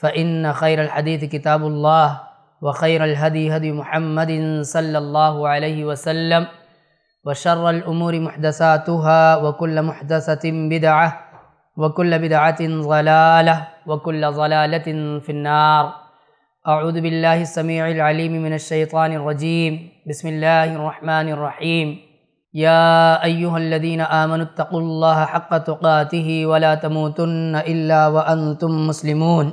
فإن خير الحديث كتاب الله وخير الهدي هدي محمد صلى الله عليه وسلم وشر الأمور محدثاتها وكل محدثة بدعة وكل بدعة ضلالة وكل ضلالة في النار أعوذ بالله السميع العليم من الشيطان الرجيم بسم الله الرحمن الرحيم يا أيها الذين آمنوا اتقوا الله حق تقاته ولا تموتن إلا وأنتم مسلمون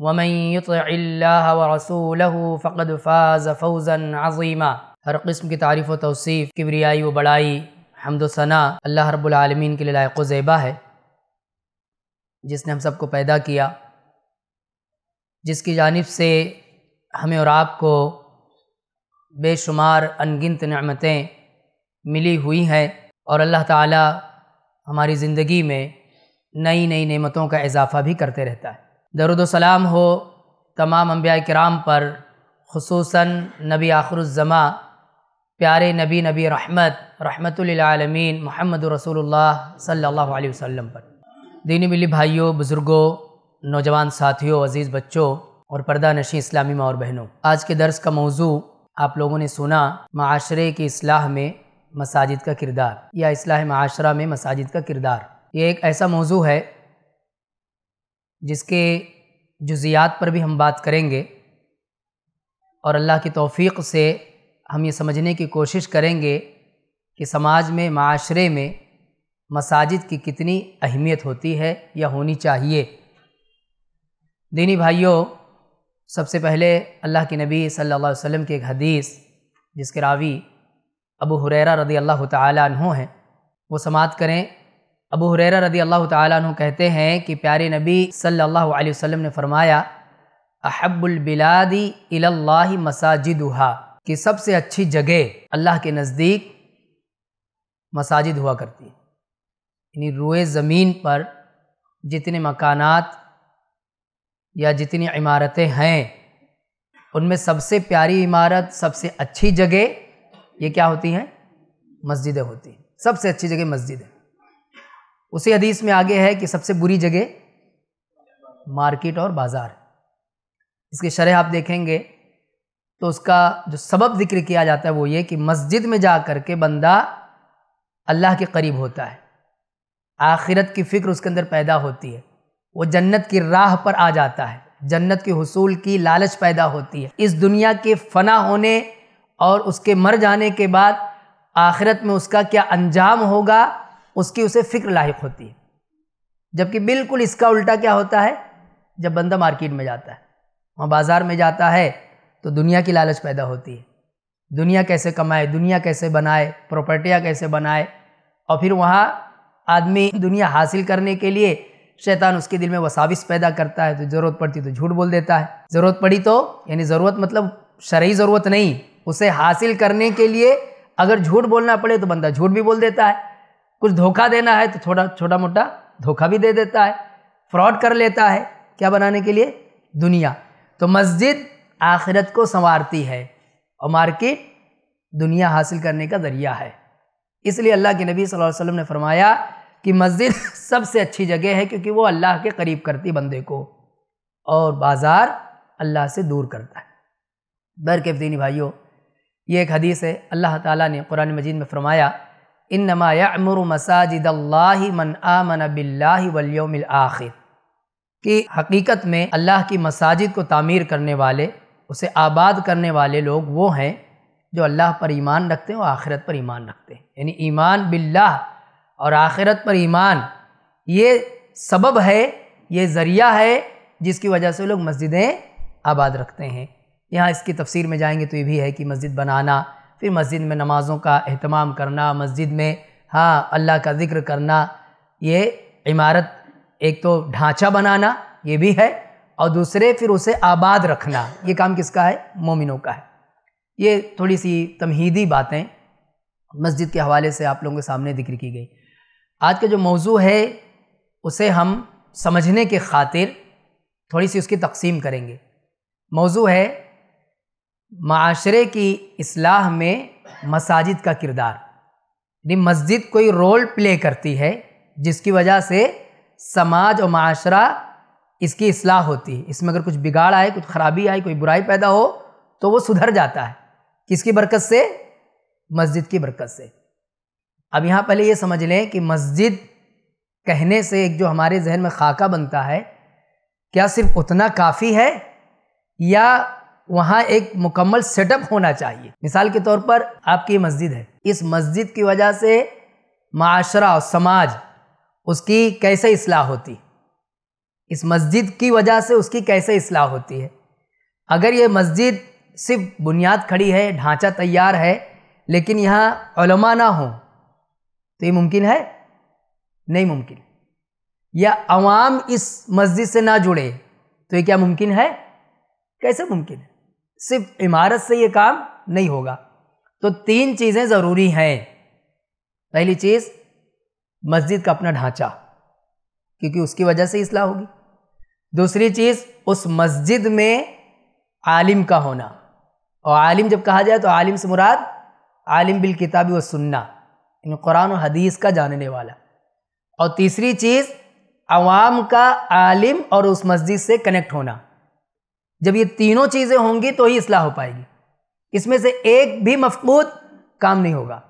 वमन वरसूलह फ़कद फ़ाज़ फौज़न अजीमा हर किस्म की तारीफ़ व तोसीफ़ किबरियाई व बड़ाई हमदोसना अल्लाह रब्लमीन के लिए लायक ज़ैबा है जिसने हम सबको पैदा किया जिसकी जानब से हमें और आपको बेशुमार अनगिनत नमतें मिली हुई हैं और अल्लाह ताला हमारी ज़िंदगी में नई नई नेमतों का इजाफ़ा भी करते रहता है दरुदसलाम हो तमाम अम्बिया कराम पर खसूस नबी आखरुज़मा प्यारे नबी नबी रहमत रहमतुल्लामीन मोहम्मद रसूल सल्लल्लाहु अलैहि पर दीनी मिली भाइयों बुज़ुर्गों नौजवान साथियों अज़ीज़ बच्चों और पर्दा नशी इस्लामी माँ और बहनों आज के दर्स का मौजू आप लोगों ने सुना माशरे की असलाह में मसाजिद का किरदार या असलाह माशरा में मसाजिद का किरदार ये एक ऐसा मौजू है जिसके जुज़ियात पर भी हम बात करेंगे और अल्लाह की तौफीक से हम ये समझने की कोशिश करेंगे कि समाज में माशरे में मसाजिद की कितनी अहमियत होती है या होनी चाहिए दीनी भाइयों सबसे पहले अल्लाह के नबी सल्लल्लाहु अलैहि वसल्लम की एक हदीस जिसके रावी अबू हुरैरा रदी अल्लाह तहों हैं वो समात करें अबू हुरैरा रदी अल्लाह तु कहते हैं कि प्यारे नबी सल्लल्लाहु अलैहि वसल्लम ने फरमाया अहब्बुलबिलादी इल्ला हुआ कि सबसे अच्छी जगह अल्लाह के नज़दीक मसाजिद हुआ करती है यानी रोए ज़मीन पर जितने मकानात या जितनी इमारतें हैं उनमें सबसे प्यारी इमारत सबसे अच्छी जगह ये क्या होती हैं मस्जिदें होती हैं सबसे अच्छी जगह मस्जिद है उसी हदीस में आगे है कि सबसे बुरी जगह मार्केट और बाज़ार इसके शरह आप देखेंगे तो उसका जो सबब जिक्र किया जाता है वो ये कि मस्जिद में जा कर के बंदा अल्लाह के करीब होता है आखिरत की फ़िक्र उसके अंदर पैदा होती है वो जन्नत की राह पर आ जाता है जन्नत के हसूल की लालच पैदा होती है इस दुनिया के फना होने और उसके मर जाने के बाद आखिरत में उसका क्या अंजाम होगा उसकी उसे फ़िक्र लाक होती है जबकि बिल्कुल इसका उल्टा क्या होता है जब बंदा मार्केट में जाता है वहाँ बाज़ार में जाता है तो दुनिया की लालच पैदा होती है दुनिया कैसे कमाए दुनिया कैसे बनाए प्रॉपर्टियाँ कैसे बनाए और फिर वहाँ आदमी दुनिया हासिल करने के लिए शैतान उसके दिल में वसाविस पैदा करता है तो ज़रूरत पड़ती तो झूठ बोल देता है ज़रूरत पड़ी तो यानी ज़रूरत मतलब शरयी ज़रूरत नहीं उसे हासिल करने के लिए अगर झूठ बोलना पड़े तो बंदा झूठ भी बोल देता है कुछ धोखा देना है तो थोड़ा छोटा मोटा धोखा भी दे देता है फ्रॉड कर लेता है क्या बनाने के लिए दुनिया तो मस्जिद आखिरत को संवारती है और मार्केट दुनिया हासिल करने का ज़रिया है इसलिए अल्लाह के नबी सल्लल्लाहु अलैहि वसल्लम ने फरमाया कि मस्जिद सबसे अच्छी जगह है क्योंकि वो अल्लाह के करीब करती बंदे को और बाज़ार अल्लाह से दूर करता है बरकेफ दीनी भाइयों ये एक हदीस है अल्लाह ताला ने कुरान मजीद में फरमाया इन नमायामर मसाजिद मन आमन बिल्लाम आखिर कि हकीकत में अल्लाह की मसाजिद को तामीर करने वाले उसे आबाद करने वाले लोग वो हैं जो अल्लाह पर ईमान रखते हैं और आखिरत पर ईमान रखते हैं यानी ईमान बिल्ला और आखिरत पर ईमान ये सबब है ये ज़रिया है जिसकी वजह से लोग मस्जिदें आबाद रखते हैं यहाँ इसकी तफसीर में जाएंगे तो ये भी है कि मस्जिद बनाना फिर मस्जिद में नमाज़ों का अहतमाम करना मस्जिद में हाँ अल्लाह का ज़िक्र करना ये इमारत एक तो ढांचा बनाना ये भी है और दूसरे फिर उसे आबाद रखना ये काम किसका है मोमिनों का है ये थोड़ी सी तमहीदी बातें मस्जिद के हवाले से आप लोगों के सामने जिक्र की गई आज का जो मौजू है उसे हम समझने के खातिर थोड़ी सी उसकी तकसीम करेंगे मौजू है माशरे की असलाह में मसाजिद का किरदार यानी मस्जिद कोई रोल प्ले करती है जिसकी वजह से समाज और माशरा इसकी असलाह होती है इसमें अगर कुछ बिगाड़ आए कुछ ख़राबी आए कोई बुराई पैदा हो तो वो सुधर जाता है किसकी बरकत से मस्जिद की बरकत से अब यहाँ पहले ये समझ लें कि मस्जिद कहने से एक जो हमारे जहन में खाका बनता है क्या सिर्फ उतना काफ़ी है या वहाँ एक मुकम्मल सेटअप होना चाहिए मिसाल के तौर पर आपकी मस्जिद है इस मस्जिद की वजह से माशरा और समाज उसकी कैसे असलाह होती इस मस्जिद की वजह से उसकी कैसे असलाह होती है अगर ये मस्जिद सिर्फ बुनियाद खड़ी है ढांचा तैयार है लेकिन यहाँ ना हो तो ये मुमकिन है नहीं मुमकिन या अवाम इस मस्जिद से ना जुड़े तो ये क्या मुमकिन है कैसे मुमकिन है सिर्फ इमारत से ये काम नहीं होगा तो तीन चीज़ें ज़रूरी हैं पहली चीज़ मस्जिद का अपना ढांचा क्योंकि उसकी वजह से इसलाह होगी दूसरी चीज़ उस मस्जिद में आलिम का होना और आलिम जब कहा जाए तो आलिम से मुराद आलिम बिल किताबी व सुन्ना यानी कुरान और हदीस का जानने वाला और तीसरी चीज़ आवाम का आलिम और उस मस्जिद से कनेक्ट होना जब ये तीनों चीज़ें होंगी तो ही इसलाह हो पाएगी इसमें से एक भी मफबूत काम नहीं होगा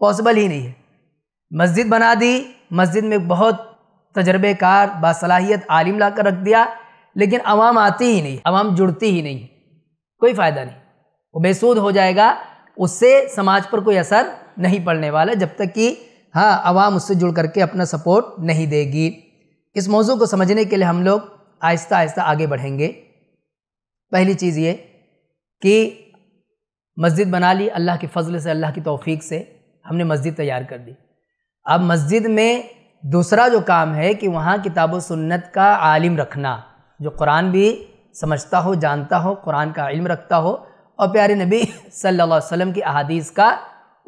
पॉसिबल ही नहीं है मस्जिद बना दी मस्जिद में बहुत तजर्बेकार बासलाहियत आलिम ला कर रख दिया लेकिन आवाम आती ही नहीं आवाम जुड़ती ही नहीं कोई फ़ायदा नहीं वो बेसूद हो जाएगा उससे समाज पर कोई असर नहीं पड़ने वाला जब तक कि हाँ आवाम उससे जुड़ करके अपना सपोर्ट नहीं देगी इस मौजू को समझने के लिए हम लोग आहिस्ता आहिस्ता आगे बढ़ेंगे पहली चीज़ ये कि मस्जिद बना ली अल्लाह के फजल से अल्लाह की तौफीक से हमने मस्जिद तैयार कर दी अब मस्जिद में दूसरा जो काम है कि वहाँ किताब सुन्नत का आलिम रखना जो कुरान भी समझता हो जानता हो कुरान का इल्म रखता हो और प्यारे नबी सल्लल्लाहु अलैहि वसल्लम की अहादीस का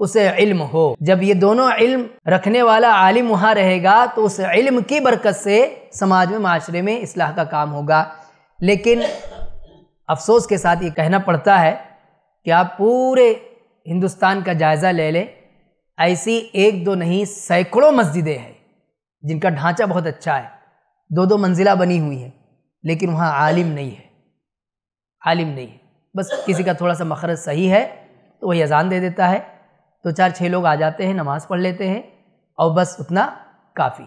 उसे इल्म हो जब ये दोनों इल्म रखने वाला आलिम वहाँ रहेगा तो उस इल्म की बरकत से समाज में माशरे में इसलाह का काम होगा लेकिन अफसोस के साथ ये कहना पड़ता है कि आप पूरे हिंदुस्तान का जायज़ा ले लें ऐसी एक दो नहीं सैकड़ों मस्जिदें हैं जिनका ढांचा बहुत अच्छा है दो दो मंजिला बनी हुई हैं लेकिन वहाँ आलिम नहीं है आलिम नहीं है बस किसी का थोड़ा सा मखरज सही है तो वही अजान दे देता है तो चार छः लोग आ जाते हैं नमाज पढ़ लेते हैं और बस उतना काफ़ी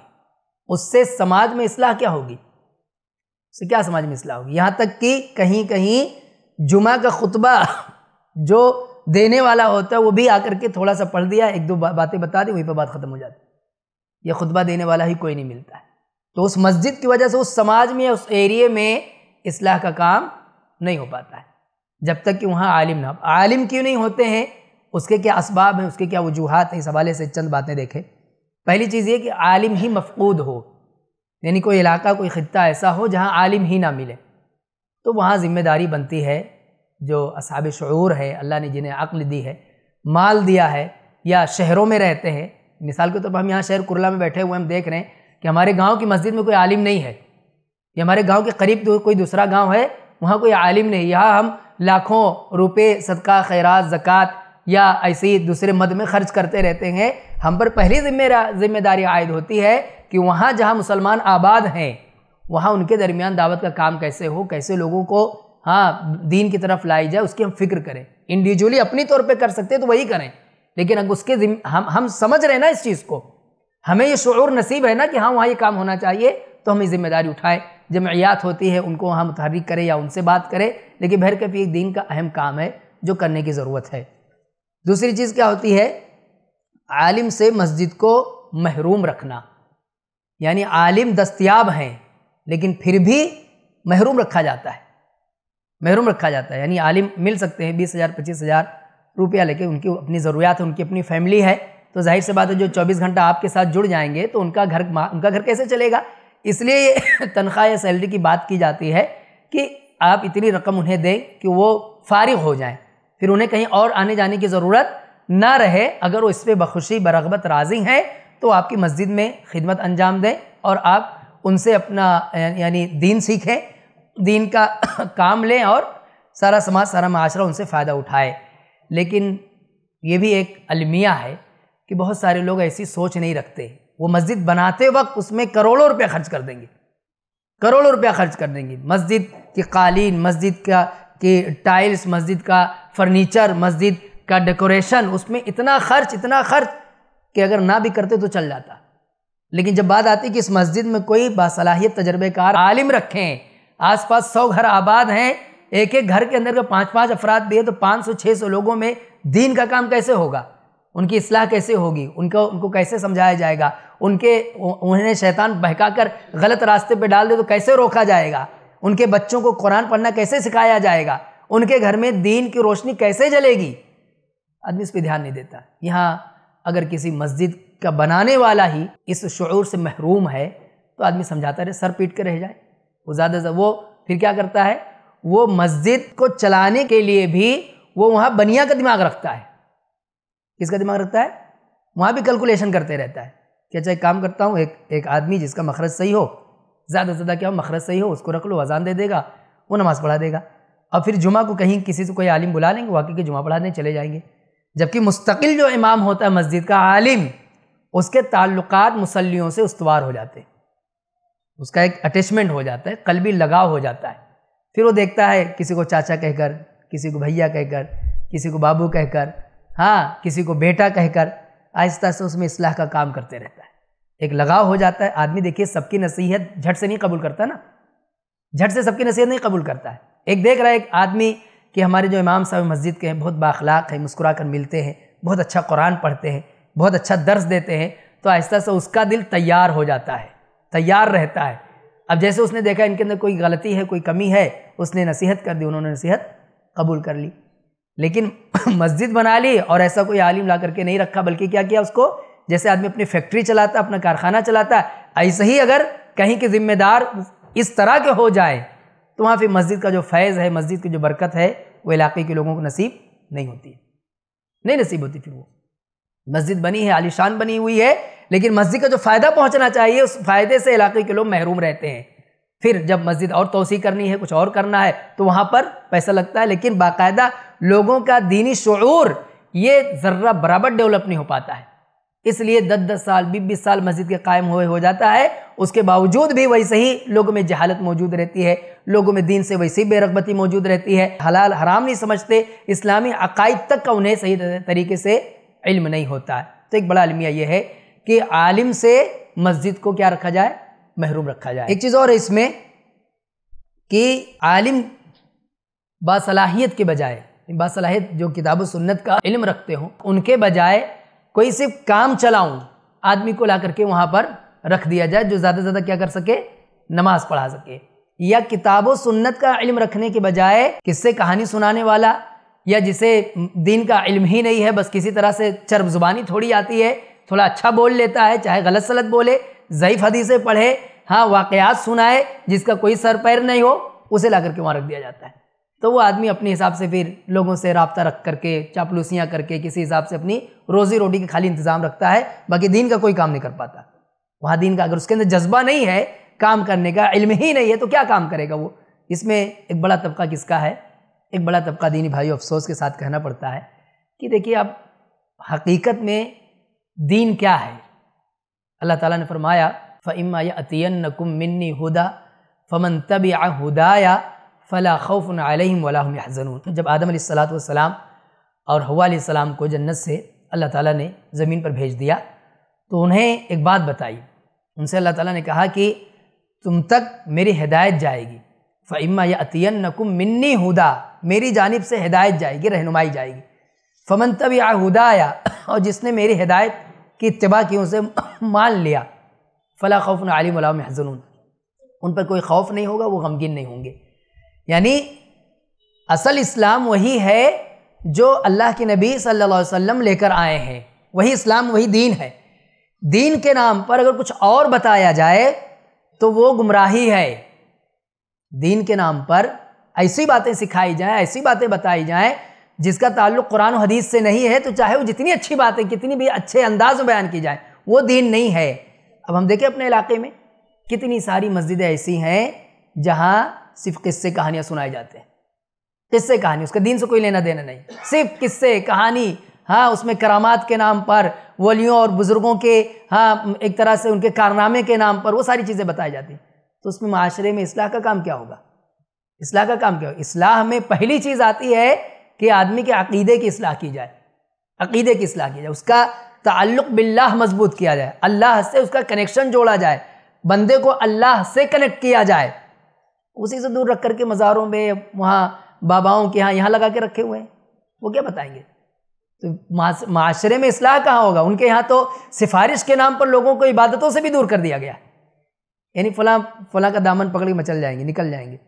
उससे समाज में असलाह क्या होगी उससे क्या समाज में असलाह होगी यहाँ तक कि कहीं कहीं जुमा का खुतबा जो देने वाला होता है वो भी आकर के थोड़ा सा पढ़ दिया एक दो बा, बातें बता दी वहीं पर बात ख़त्म हो जाती यह खुतबा देने वाला ही कोई नहीं मिलता है तो उस मस्जिद की वजह से उस समाज में या उस एरिए में इसलाह का काम नहीं हो पाता है जब तक कि वहाँ आलिम ना आलिम क्यों नहीं होते हैं उसके क्या इसबाब हैं उसके क्या वजूहत हैं इस हवाले से चंद बातें देखें पहली चीज़ ये कि आलिम ही मफकूद हो यानी कोई इलाका कोई ख़त्ता ऐसा हो जहाँ आलिम ही ना मिले तो वहाँ ज़िम्मेदारी बनती है जो असाब शुरूर है अल्लाह ने जिन्हें अक्ल दी है माल दिया है या शहरों में रहते हैं मिसाल के तौर तो पर हम यहाँ शहर कुरला में बैठे हुए हम देख रहे हैं कि हमारे गांव की मस्जिद में कोई आलिम नहीं है कि हमारे गांव के करीब तो कोई दूसरा गांव है वहाँ कोई आलिम नहीं यहाँ हम लाखों रुपए सदका खैरात ज़क़़त या ऐसे ही दूसरे मद में खर्च करते रहते हैं हम पर पहली जिम्मेदा जिम्मेदारी आयद होती है कि वहाँ जहाँ मुसलमान आबाद हैं वहाँ उनके दरमियान दावत का काम कैसे हो कैसे लोगों को हाँ दीन की तरफ लाई जाए उसकी हम फिक्र करें इंडिविजुअली अपनी तौर पर कर सकते हैं तो वही करें लेकिन अब उसके हम हम समझ रहे हैं ना इस चीज़ को हमें ये शुरू नसीब है ना कि हाँ वहाँ ये काम होना चाहिए तो हम ये जिम्मेदारी उठाएं जमैयात होती है उनको वहाँ मुतहरिक करें या उनसे बात करें लेकिन भैर कभी एक दीन का अहम काम है जो करने की ज़रूरत है दूसरी चीज़ क्या होती है आलिम से मस्जिद को महरूम रखना यानी आलिम दस्तियाब हैं लेकिन फिर भी महरूम रखा जाता है महरूम रखा जाता है यानी आलिम मिल सकते हैं बीस हज़ार पच्चीस हज़ार रुपया लेके उनकी अपनी ज़रूरियात है उनकी अपनी फैमिली है तो जाहिर सी बात है जो चौबीस घंटा आपके साथ जुड़ जाएंगे तो उनका घर उनका घर कैसे चलेगा इसलिए तनख्वाह या सैलरी की बात की जाती है कि आप इतनी रकम उन्हें दें कि वो फारिग हो जाएं फिर उन्हें कहीं और आने जाने की ज़रूरत ना रहे अगर वो इस पर बखुशी बरगबत राजी हैं तो आपकी मस्जिद में खिदमत अंजाम दें और आप उनसे अपना यानी दीन सीखें दीन का काम लें और सारा समाज सारा माशरा उनसे फ़ायदा उठाए लेकिन ये भी एक अलमिया है कि बहुत सारे लोग ऐसी सोच नहीं रखते वो मस्जिद बनाते वक्त उसमें करोड़ों रुपया खर्च कर देंगे करोड़ों रुपया खर्च कर देंगे मस्जिद की कालीन मस्जिद का कि टाइल्स मस्जिद का फर्नीचर मस्जिद का डेकोरेशन उसमें इतना खर्च इतना खर्च कि अगर ना भी करते तो चल जाता लेकिन जब बात आती कि इस मस्जिद में कोई बासलाहियत तजर्बेकार आलिम रखें आसपास सौ घर आबाद हैं एक एक घर के अंदर का पाँच पाँच अफराद भी है तो पाँच सौ छः सौ लोगों में दीन का काम कैसे होगा उनकी असलाह कैसे होगी उनको उनको कैसे समझाया जाएगा उनके उन्हें शैतान बहका कर गलत रास्ते पे डाल दे तो कैसे रोका जाएगा उनके बच्चों को कुरान पढ़ना कैसे सिखाया जाएगा उनके घर में दीन की रोशनी कैसे जलेगी आदमी इस पर ध्यान नहीं देता यहाँ अगर किसी मस्जिद का बनाने वाला ही इस शुरू से महरूम है तो आदमी समझाता रहे सर पीट के रह जाए वो ज़्यादा से वो फिर क्या करता है वो मस्जिद को चलाने के लिए भी वो वहाँ बनिया का दिमाग रखता है किसका दिमाग रखता है वहाँ भी कैलकुलेशन करते रहता है कि अच्छा एक काम करता हूँ एक एक आदमी जिसका मखरज सही हो ज़्यादा से ज़्यादा क्या हो मखरज सही हो उसको रख लो अजान दे देगा वो नमाज़ पढ़ा देगा और फिर जुमा को कहीं किसी से कोई आलिम बुला लेंगे वाकई के जुमा पढ़ाने चले जाएंगे जबकि मुस्तकिल जो इमाम होता है मस्जिद का आलिम उसके ताल्लुक मुसलियों से उसवार हो जाते हैं उसका एक अटैचमेंट हो जाता है कलबी लगाव हो जाता है फिर वो देखता है किसी को चाचा कहकर किसी को भैया कहकर किसी को बाबू कहकर हाँ किसी को बेटा कहकर आहिस्ता आहिस्ता उसमें इसलाह का काम करते रहता है एक लगाव हो जाता है आदमी देखिए सबकी नसीहत झट से नहीं कबूल करता ना झट से सबकी नसीहत नहीं कबूल करता है एक देख रहा है एक आदमी कि हमारे जो इमाम साहब मस्जिद के हैं बहुत बाखलाक हैं मुस्कुरा कर मिलते हैं बहुत अच्छा कुरान पढ़ते हैं बहुत अच्छा दर्स देते हैं तो आहिस्ता से उसका दिल तैयार हो जाता है तैयार रहता है अब जैसे उसने देखा इनके अंदर कोई गलती है कोई कमी है उसने नसीहत कर दी उन्होंने नसीहत कबूल कर ली लेकिन मस्जिद बना ली और ऐसा कोई आलिम ला करके नहीं रखा बल्कि क्या किया उसको जैसे आदमी अपनी फैक्ट्री चलाता अपना कारखाना चलाता ऐसे ही अगर कहीं के ज़िम्मेदार इस तरह के हो जाए तो वहाँ फिर मस्जिद का जो फैज़ है मस्जिद की जो बरकत है वो इलाके के लोगों को नसीब नहीं होती नहीं नसीब होती फिर वो मस्जिद बनी है आलिशान बनी हुई है लेकिन मस्जिद का जो फ़ायदा पहुँचना चाहिए उस फ़ायदे से इलाके के लोग महरूम रहते हैं फिर जब मस्जिद और तोसी करनी है कुछ और करना है तो वहाँ पर पैसा लगता है लेकिन बाकायदा लोगों का दीनी शुरू ये ज़र्रा बराबर डेवलप नहीं हो पाता है इसलिए दस दस साल बीस बीस साल मस्जिद के कायम हुए हो जाता है उसके बावजूद भी वैसे ही लोगों में जहालत मौजूद रहती है लोगों में दीन से वैसे ही बेरगबती मौजूद रहती है हलाल हराम नहीं समझते इस्लामी अकायद तक का उन्हें सही तरीके से इल्म नहीं होता है तो एक बड़ा अलमिया यह है कि आलिम से मस्जिद को क्या रखा जाए महरूम रखा जाए एक चीज़ और है इसमें कि आलिम बासलाहियत के बजाय बासलाहियत जो किताब सुन्नत का इल्म रखते हों उनके बजाय कोई सिर्फ काम चलाऊं आदमी को ला करके वहाँ पर रख दिया जाए जो ज़्यादा से ज़्यादा क्या कर सके नमाज पढ़ा सके या किताबों सुन्नत का इल्म रखने के बजाय किससे कहानी सुनाने वाला या जिसे दीन का इल्म ही नहीं है बस किसी तरह से चर्ब जुबानी थोड़ी आती है थोड़ा अच्छा बोल लेता है चाहे गलत सलत बोले ज़यीफ़ हदीसें पढ़े हाँ वाक़ात सुनाए जिसका कोई सर पैर नहीं हो उसे ला करके वहाँ रख दिया जाता है तो वो आदमी अपने हिसाब से फिर लोगों से रबता रख करके चापलूसियाँ करके किसी हिसाब से अपनी रोज़ी रोटी का खाली इंतज़ाम रखता है बाकी दीन का कोई काम नहीं कर पाता वहाँ दीन का अगर उसके अंदर जज्बा नहीं है काम करने का इल्म ही नहीं है तो क्या काम करेगा वो इसमें एक बड़ा तबका किसका है एक बड़ा तबका दीनी भाई अफसोस के साथ कहना पड़ता है कि देखिए आप हकीकत में दीन क्या है अल्लाह ताला ने फरमाया इमा या अतियन नकुम मिन्नी हुदा फ़मन तब या फ़ला खौफ़ अलहम वलाम जब आदम सलाम और हवा को जन्नत से अल्लाह ताला ने ज़मीन पर भेज दिया तो उन्हें एक बात बताई उनसे अल्लाह ताला ने कहा कि तुम तक मेरी हदायत जाएगी फ़िम्मा या अतियन नकुम मिन्नी हुदा मेरी जानब से हिदायत जाएगी रहनुमाई जाएगी फ़मन तब या हुदा आया और जिसने मेरी हिदायत की इतबा की उसे मान लिया फ़ला खौफ़ आलिम हज़नून उन पर कोई खौफ नहीं होगा वो गमगीन नहीं होंगे यानी असल इस्लाम वही है जो अल्लाह के नबी सल्लल्लाहु अलैहि वसल्लम लेकर आए हैं वही इस्लाम वही दीन है दीन के नाम पर अगर कुछ और बताया जाए तो वो गुमराही है दीन के नाम पर ऐसी बातें सिखाई जाएँ ऐसी बातें बताई जाएं जिसका ताल्लुक कुरान हदीस से नहीं है तो चाहे वो जितनी अच्छी बातें कितनी भी अच्छे अंदाज में बयान की जाए वो दीन नहीं है अब हम देखें अपने इलाके में कितनी सारी मस्जिदें ऐसी हैं जहाँ सिर्फ किस्से कहानियां सुनाए जाते हैं किस्से कहानी उसका दिन से कोई लेना देना नहीं सिर्फ किस्से कहानी हाँ उसमें करामात के नाम पर वलियों और बुज़ुर्गों के हाँ एक तरह से उनके कारनामे के नाम पर वो सारी चीज़ें बताई जाती तो उसमें माशरे में इसलाह का काम क्या होगा इसलाह का काम क्या होगा इसलाह में पहली चीज़ आती है कि आदमी के अकीदे की असलाह की जाए अकीदे की असलाह की जाए उसका ताल्लुक बिल्लाह मजबूत किया जाए अल्लाह से उसका कनेक्शन जोड़ा जाए बंदे को अल्लाह से कनेक्ट किया जाए उसी से दूर रख करके मज़ारों में वहाँ बाबाओं के यहाँ यहाँ लगा के रखे हुए हैं वो क्या बताएंगे तो माशरे में इसलाह कहाँ होगा उनके यहाँ तो सिफारिश के नाम पर लोगों को इबादतों से भी दूर कर दिया गया यानी फला फला का दामन पकड़ के मचल जाएंगे निकल जाएंगे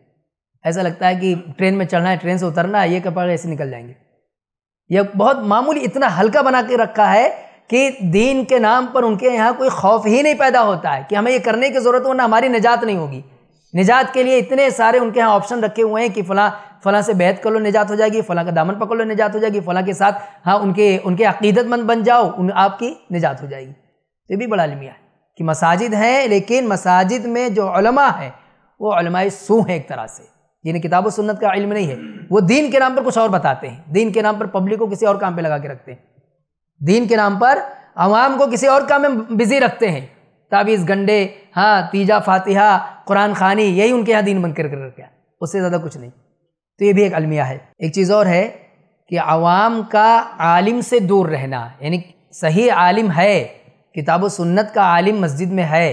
ऐसा लगता है कि ट्रेन में चढ़ना है ट्रेन से उतरना है ये कपड़े ऐसे निकल जाएंगे यह बहुत मामूली इतना हल्का बना के रखा है कि दीन के नाम पर उनके यहाँ कोई खौफ ही नहीं पैदा होता है कि हमें ये करने की ज़रूरत हो ना हमारी निजात नहीं होगी निजात के लिए इतने सारे उनके यहाँ ऑप्शन रखे हुए हैं कि फ़लाँ फ़लाँ से बैत कर लो निजात हो जाएगी फ़लाँ का दामन पकड़ लो निजात हो जाएगी फ़लाँ के साथ हाँ उनके उनके अकीदतमंद बन जाओ उन आपकी निजात हो जाएगी तो ये भी बड़ा अलमिया है कि मसाजिद हैं लेकिन मसाजिद में जो उलमा है वो उलमाए सू हैं एक तरह से जिन्हें किताब सुन्नत का इल्म नहीं है वो दीन के नाम पर कुछ और बताते हैं दीन के नाम पर पब्लिक को किसी और काम पर लगा के रखते हैं दीन के नाम पर आवाम को किसी और काम में बिज़ी रखते हैं ताबीज़ गंडे हाँ तीजा फातिहा कुरान खानी यही उनके यहाँ दीन बनकर कर गया उससे ज़्यादा कुछ नहीं तो ये भी एक अलमिया है एक चीज़ और है कि आवाम का आलिम से दूर रहना यानी सही आलिम है किताब सुन्नत का आलिम मस्जिद में है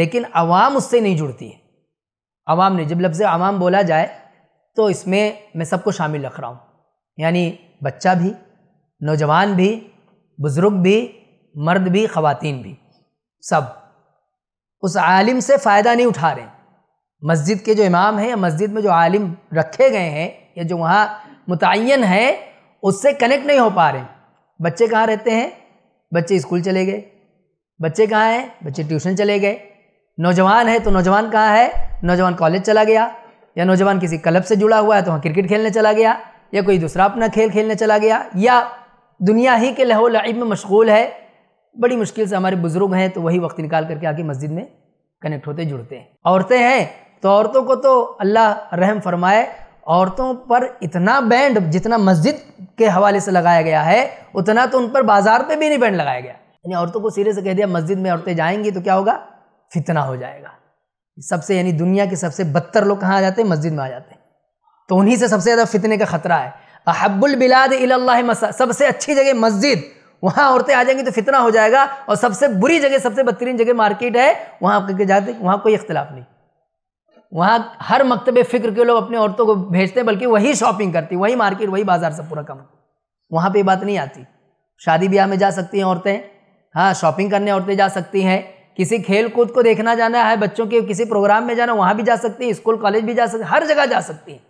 लेकिन आवाम उससे नहीं जुड़ती है आवाम ने जब लफ्ज़ आवाम बोला जाए तो इसमें मैं सबको शामिल रख रहा हूँ यानी बच्चा भी नौजवान भी बुज़ुर्ग भी मर्द भी ख़वातीन भी सब उस आलिम से फ़ायदा नहीं उठा रहे मस्जिद के जो इमाम हैं या मस्जिद में जो आलिम रखे गए हैं या जो वहाँ मुतन है उससे कनेक्ट नहीं हो पा रहे बच्चे कहाँ रहते हैं बच्चे स्कूल चले गए बच्चे कहाँ हैं बच्चे ट्यूशन चले गए नौजवान है तो नौजवान कहाँ है नौजवान कॉलेज चला गया या नौजवान किसी क्लब से जुड़ा हुआ है तो वहाँ क्रिकेट खेलने चला गया या कोई दूसरा अपना खेल खेलने चला गया या दुनिया ही के लहो लड़ब में मशगूल है बड़ी मुश्किल से हमारे बुज़ुर्ग हैं तो वही वक्त निकाल करके आके मस्जिद में कनेक्ट होते जुड़ते हैं औरतें हैं तो औरतों को तो अल्लाह रहम फरमाए औरतों पर इतना बैंड जितना मस्जिद के हवाले से लगाया गया है उतना तो उन पर बाजार पे भी नहीं बैंड लगाया गया यानी औरतों को सिरे से कह दिया मस्जिद में औरतें जाएंगी तो क्या होगा फितना हो जाएगा सबसे यानी दुनिया के सबसे बदतर लोग कहाँ आ जाते हैं मस्जिद में आ जाते हैं तो उन्हीं से सबसे ज़्यादा फितने का खतरा है अहबुल बिलाद इल्ला सबसे अच्छी जगह मस्जिद वहाँ औरतें आ जाएंगी तो फितना हो जाएगा और सबसे बुरी जगह सबसे बदतरीन जगह मार्केट है वहाँ करके जाते वहाँ कोई इख्तलाफ नहीं वहाँ हर मकतबे फ़िक्र के लोग अपने औरतों को भेजते हैं बल्कि वही शॉपिंग करती वही मार्केट वही बाज़ार सब पूरा कम वहाँ पर बात नहीं आती शादी ब्याह में जा सकती हैं औरतें हाँ शॉपिंग करने औरतें जा सकती हैं किसी खेल कूद को देखना जाना है बच्चों के किसी प्रोग्राम में जाना वहाँ भी जा सकती हैं स्कूल कॉलेज भी जा सकती हर जगह जा सकती हैं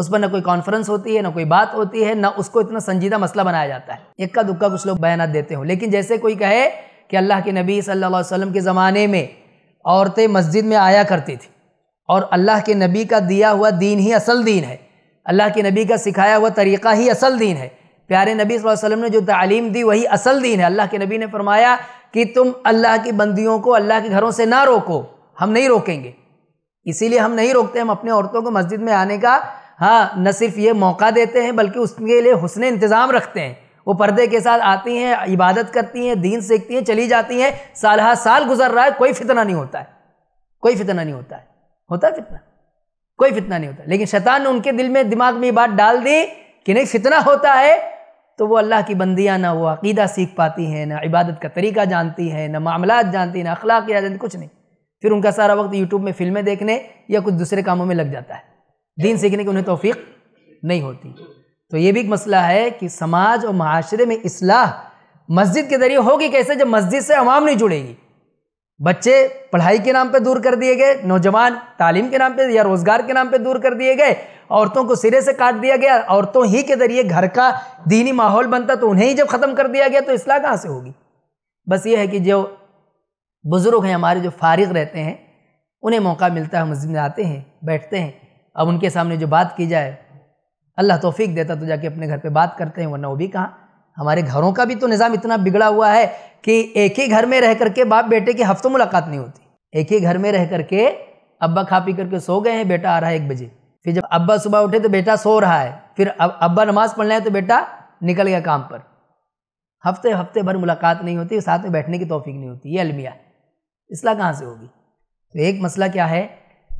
उस पर ना कोई कॉन्फ्रेंस होती है ना कोई बात होती है ना उसको इतना संजीदा मसला बनाया जाता है इक्का दुक्का कुछ लोग बयान देते हो लेकिन जैसे कोई कहे कि अल्लाह के नबी सल्लल्लाहु अलैहि वसल्लम के ज़माने में औरतें मस्जिद में आया करती थी और अल्लाह के नबी का दिया हुआ दीन ही असल दीन है अल्लाह के नबी का सिखाया हुआ तरीक़ा ही असल दीन है प्यारे नबी वसल्लम ने जो तालीम दी वही असल दीन है अल्लाह के नबी ने फरमाया कि तुम अल्लाह की बंदियों को अल्लाह के घरों से ना रोको हम नहीं रोकेंगे इसीलिए हम नहीं रोकते हम अपने औरतों को मस्जिद में आने का हाँ न सिर्फ ये मौका देते हैं बल्कि उसके लिए हुसन इंतज़ाम रखते हैं वो पर्दे के साथ आती हैं इबादत करती हैं दीन सीखती हैं चली जाती हैं साल हा साल गुजर रहा है कोई फितना नहीं होता है कोई फितना नहीं होता है होता है फितना कोई फितना नहीं होता लेकिन शैतान ने उनके दिल में दिमाग में ये बात डाल दी कि नहीं फितना होता है तो वो अल्लाह की बंदियाँ ना वो अकीदा सीख पाती हैं ना इबादत का तरीका जानती हैं ना मामला जानती ना अखलाक जानती कुछ नहीं फिर उनका सारा वक्त यूट्यूब में फिल्में देखने या कुछ दूसरे कामों में लग जाता है दीन सीखने की उन्हें तोफ़ी नहीं होती तो ये भी एक मसला है कि समाज और माशरे में असलाह मस्जिद के ज़रिए होगी कैसे जब मस्जिद से आवाम नहीं जुड़ेगी बच्चे पढ़ाई के नाम पर दूर कर दिए गए नौजवान तालीम के नाम पर या रोज़गार के नाम पर दूर कर दिए गए औरतों को सिरे से काट दिया गया औरतों ही के ज़रिए घर का दीनी माहौल बनता तो उन्हें ही जब ख़त्म कर दिया गया तो असलाह कहाँ से होगी बस ये है कि जो बुज़ुर्ग हैं हमारे जो फारग रहते हैं उन्हें मौका मिलता है मस्जिद में आते हैं बैठते हैं अब उनके सामने जो बात की जाए अल्लाह तोफीक देता तो जाके अपने घर पे बात करते हैं वरना वो भी कहाँ हमारे घरों का भी तो निज़ाम इतना बिगड़ा हुआ है कि एक ही घर में रह करके बाप बेटे की हफ्तों मुलाकात नहीं होती एक ही घर में रह करके अब्बा खा पी करके सो गए हैं बेटा आ रहा है एक बजे फिर जब अब्बा सुबह उठे तो बेटा सो रहा है फिर अब अब्बा नमाज पढ़ रहे हैं तो बेटा निकल गया काम पर हफ्ते हफ्ते भर मुलाकात नहीं होती साथ में बैठने की तोफीक नहीं होती ये अलमिया इसला कहाँ से होगी तो एक मसला क्या है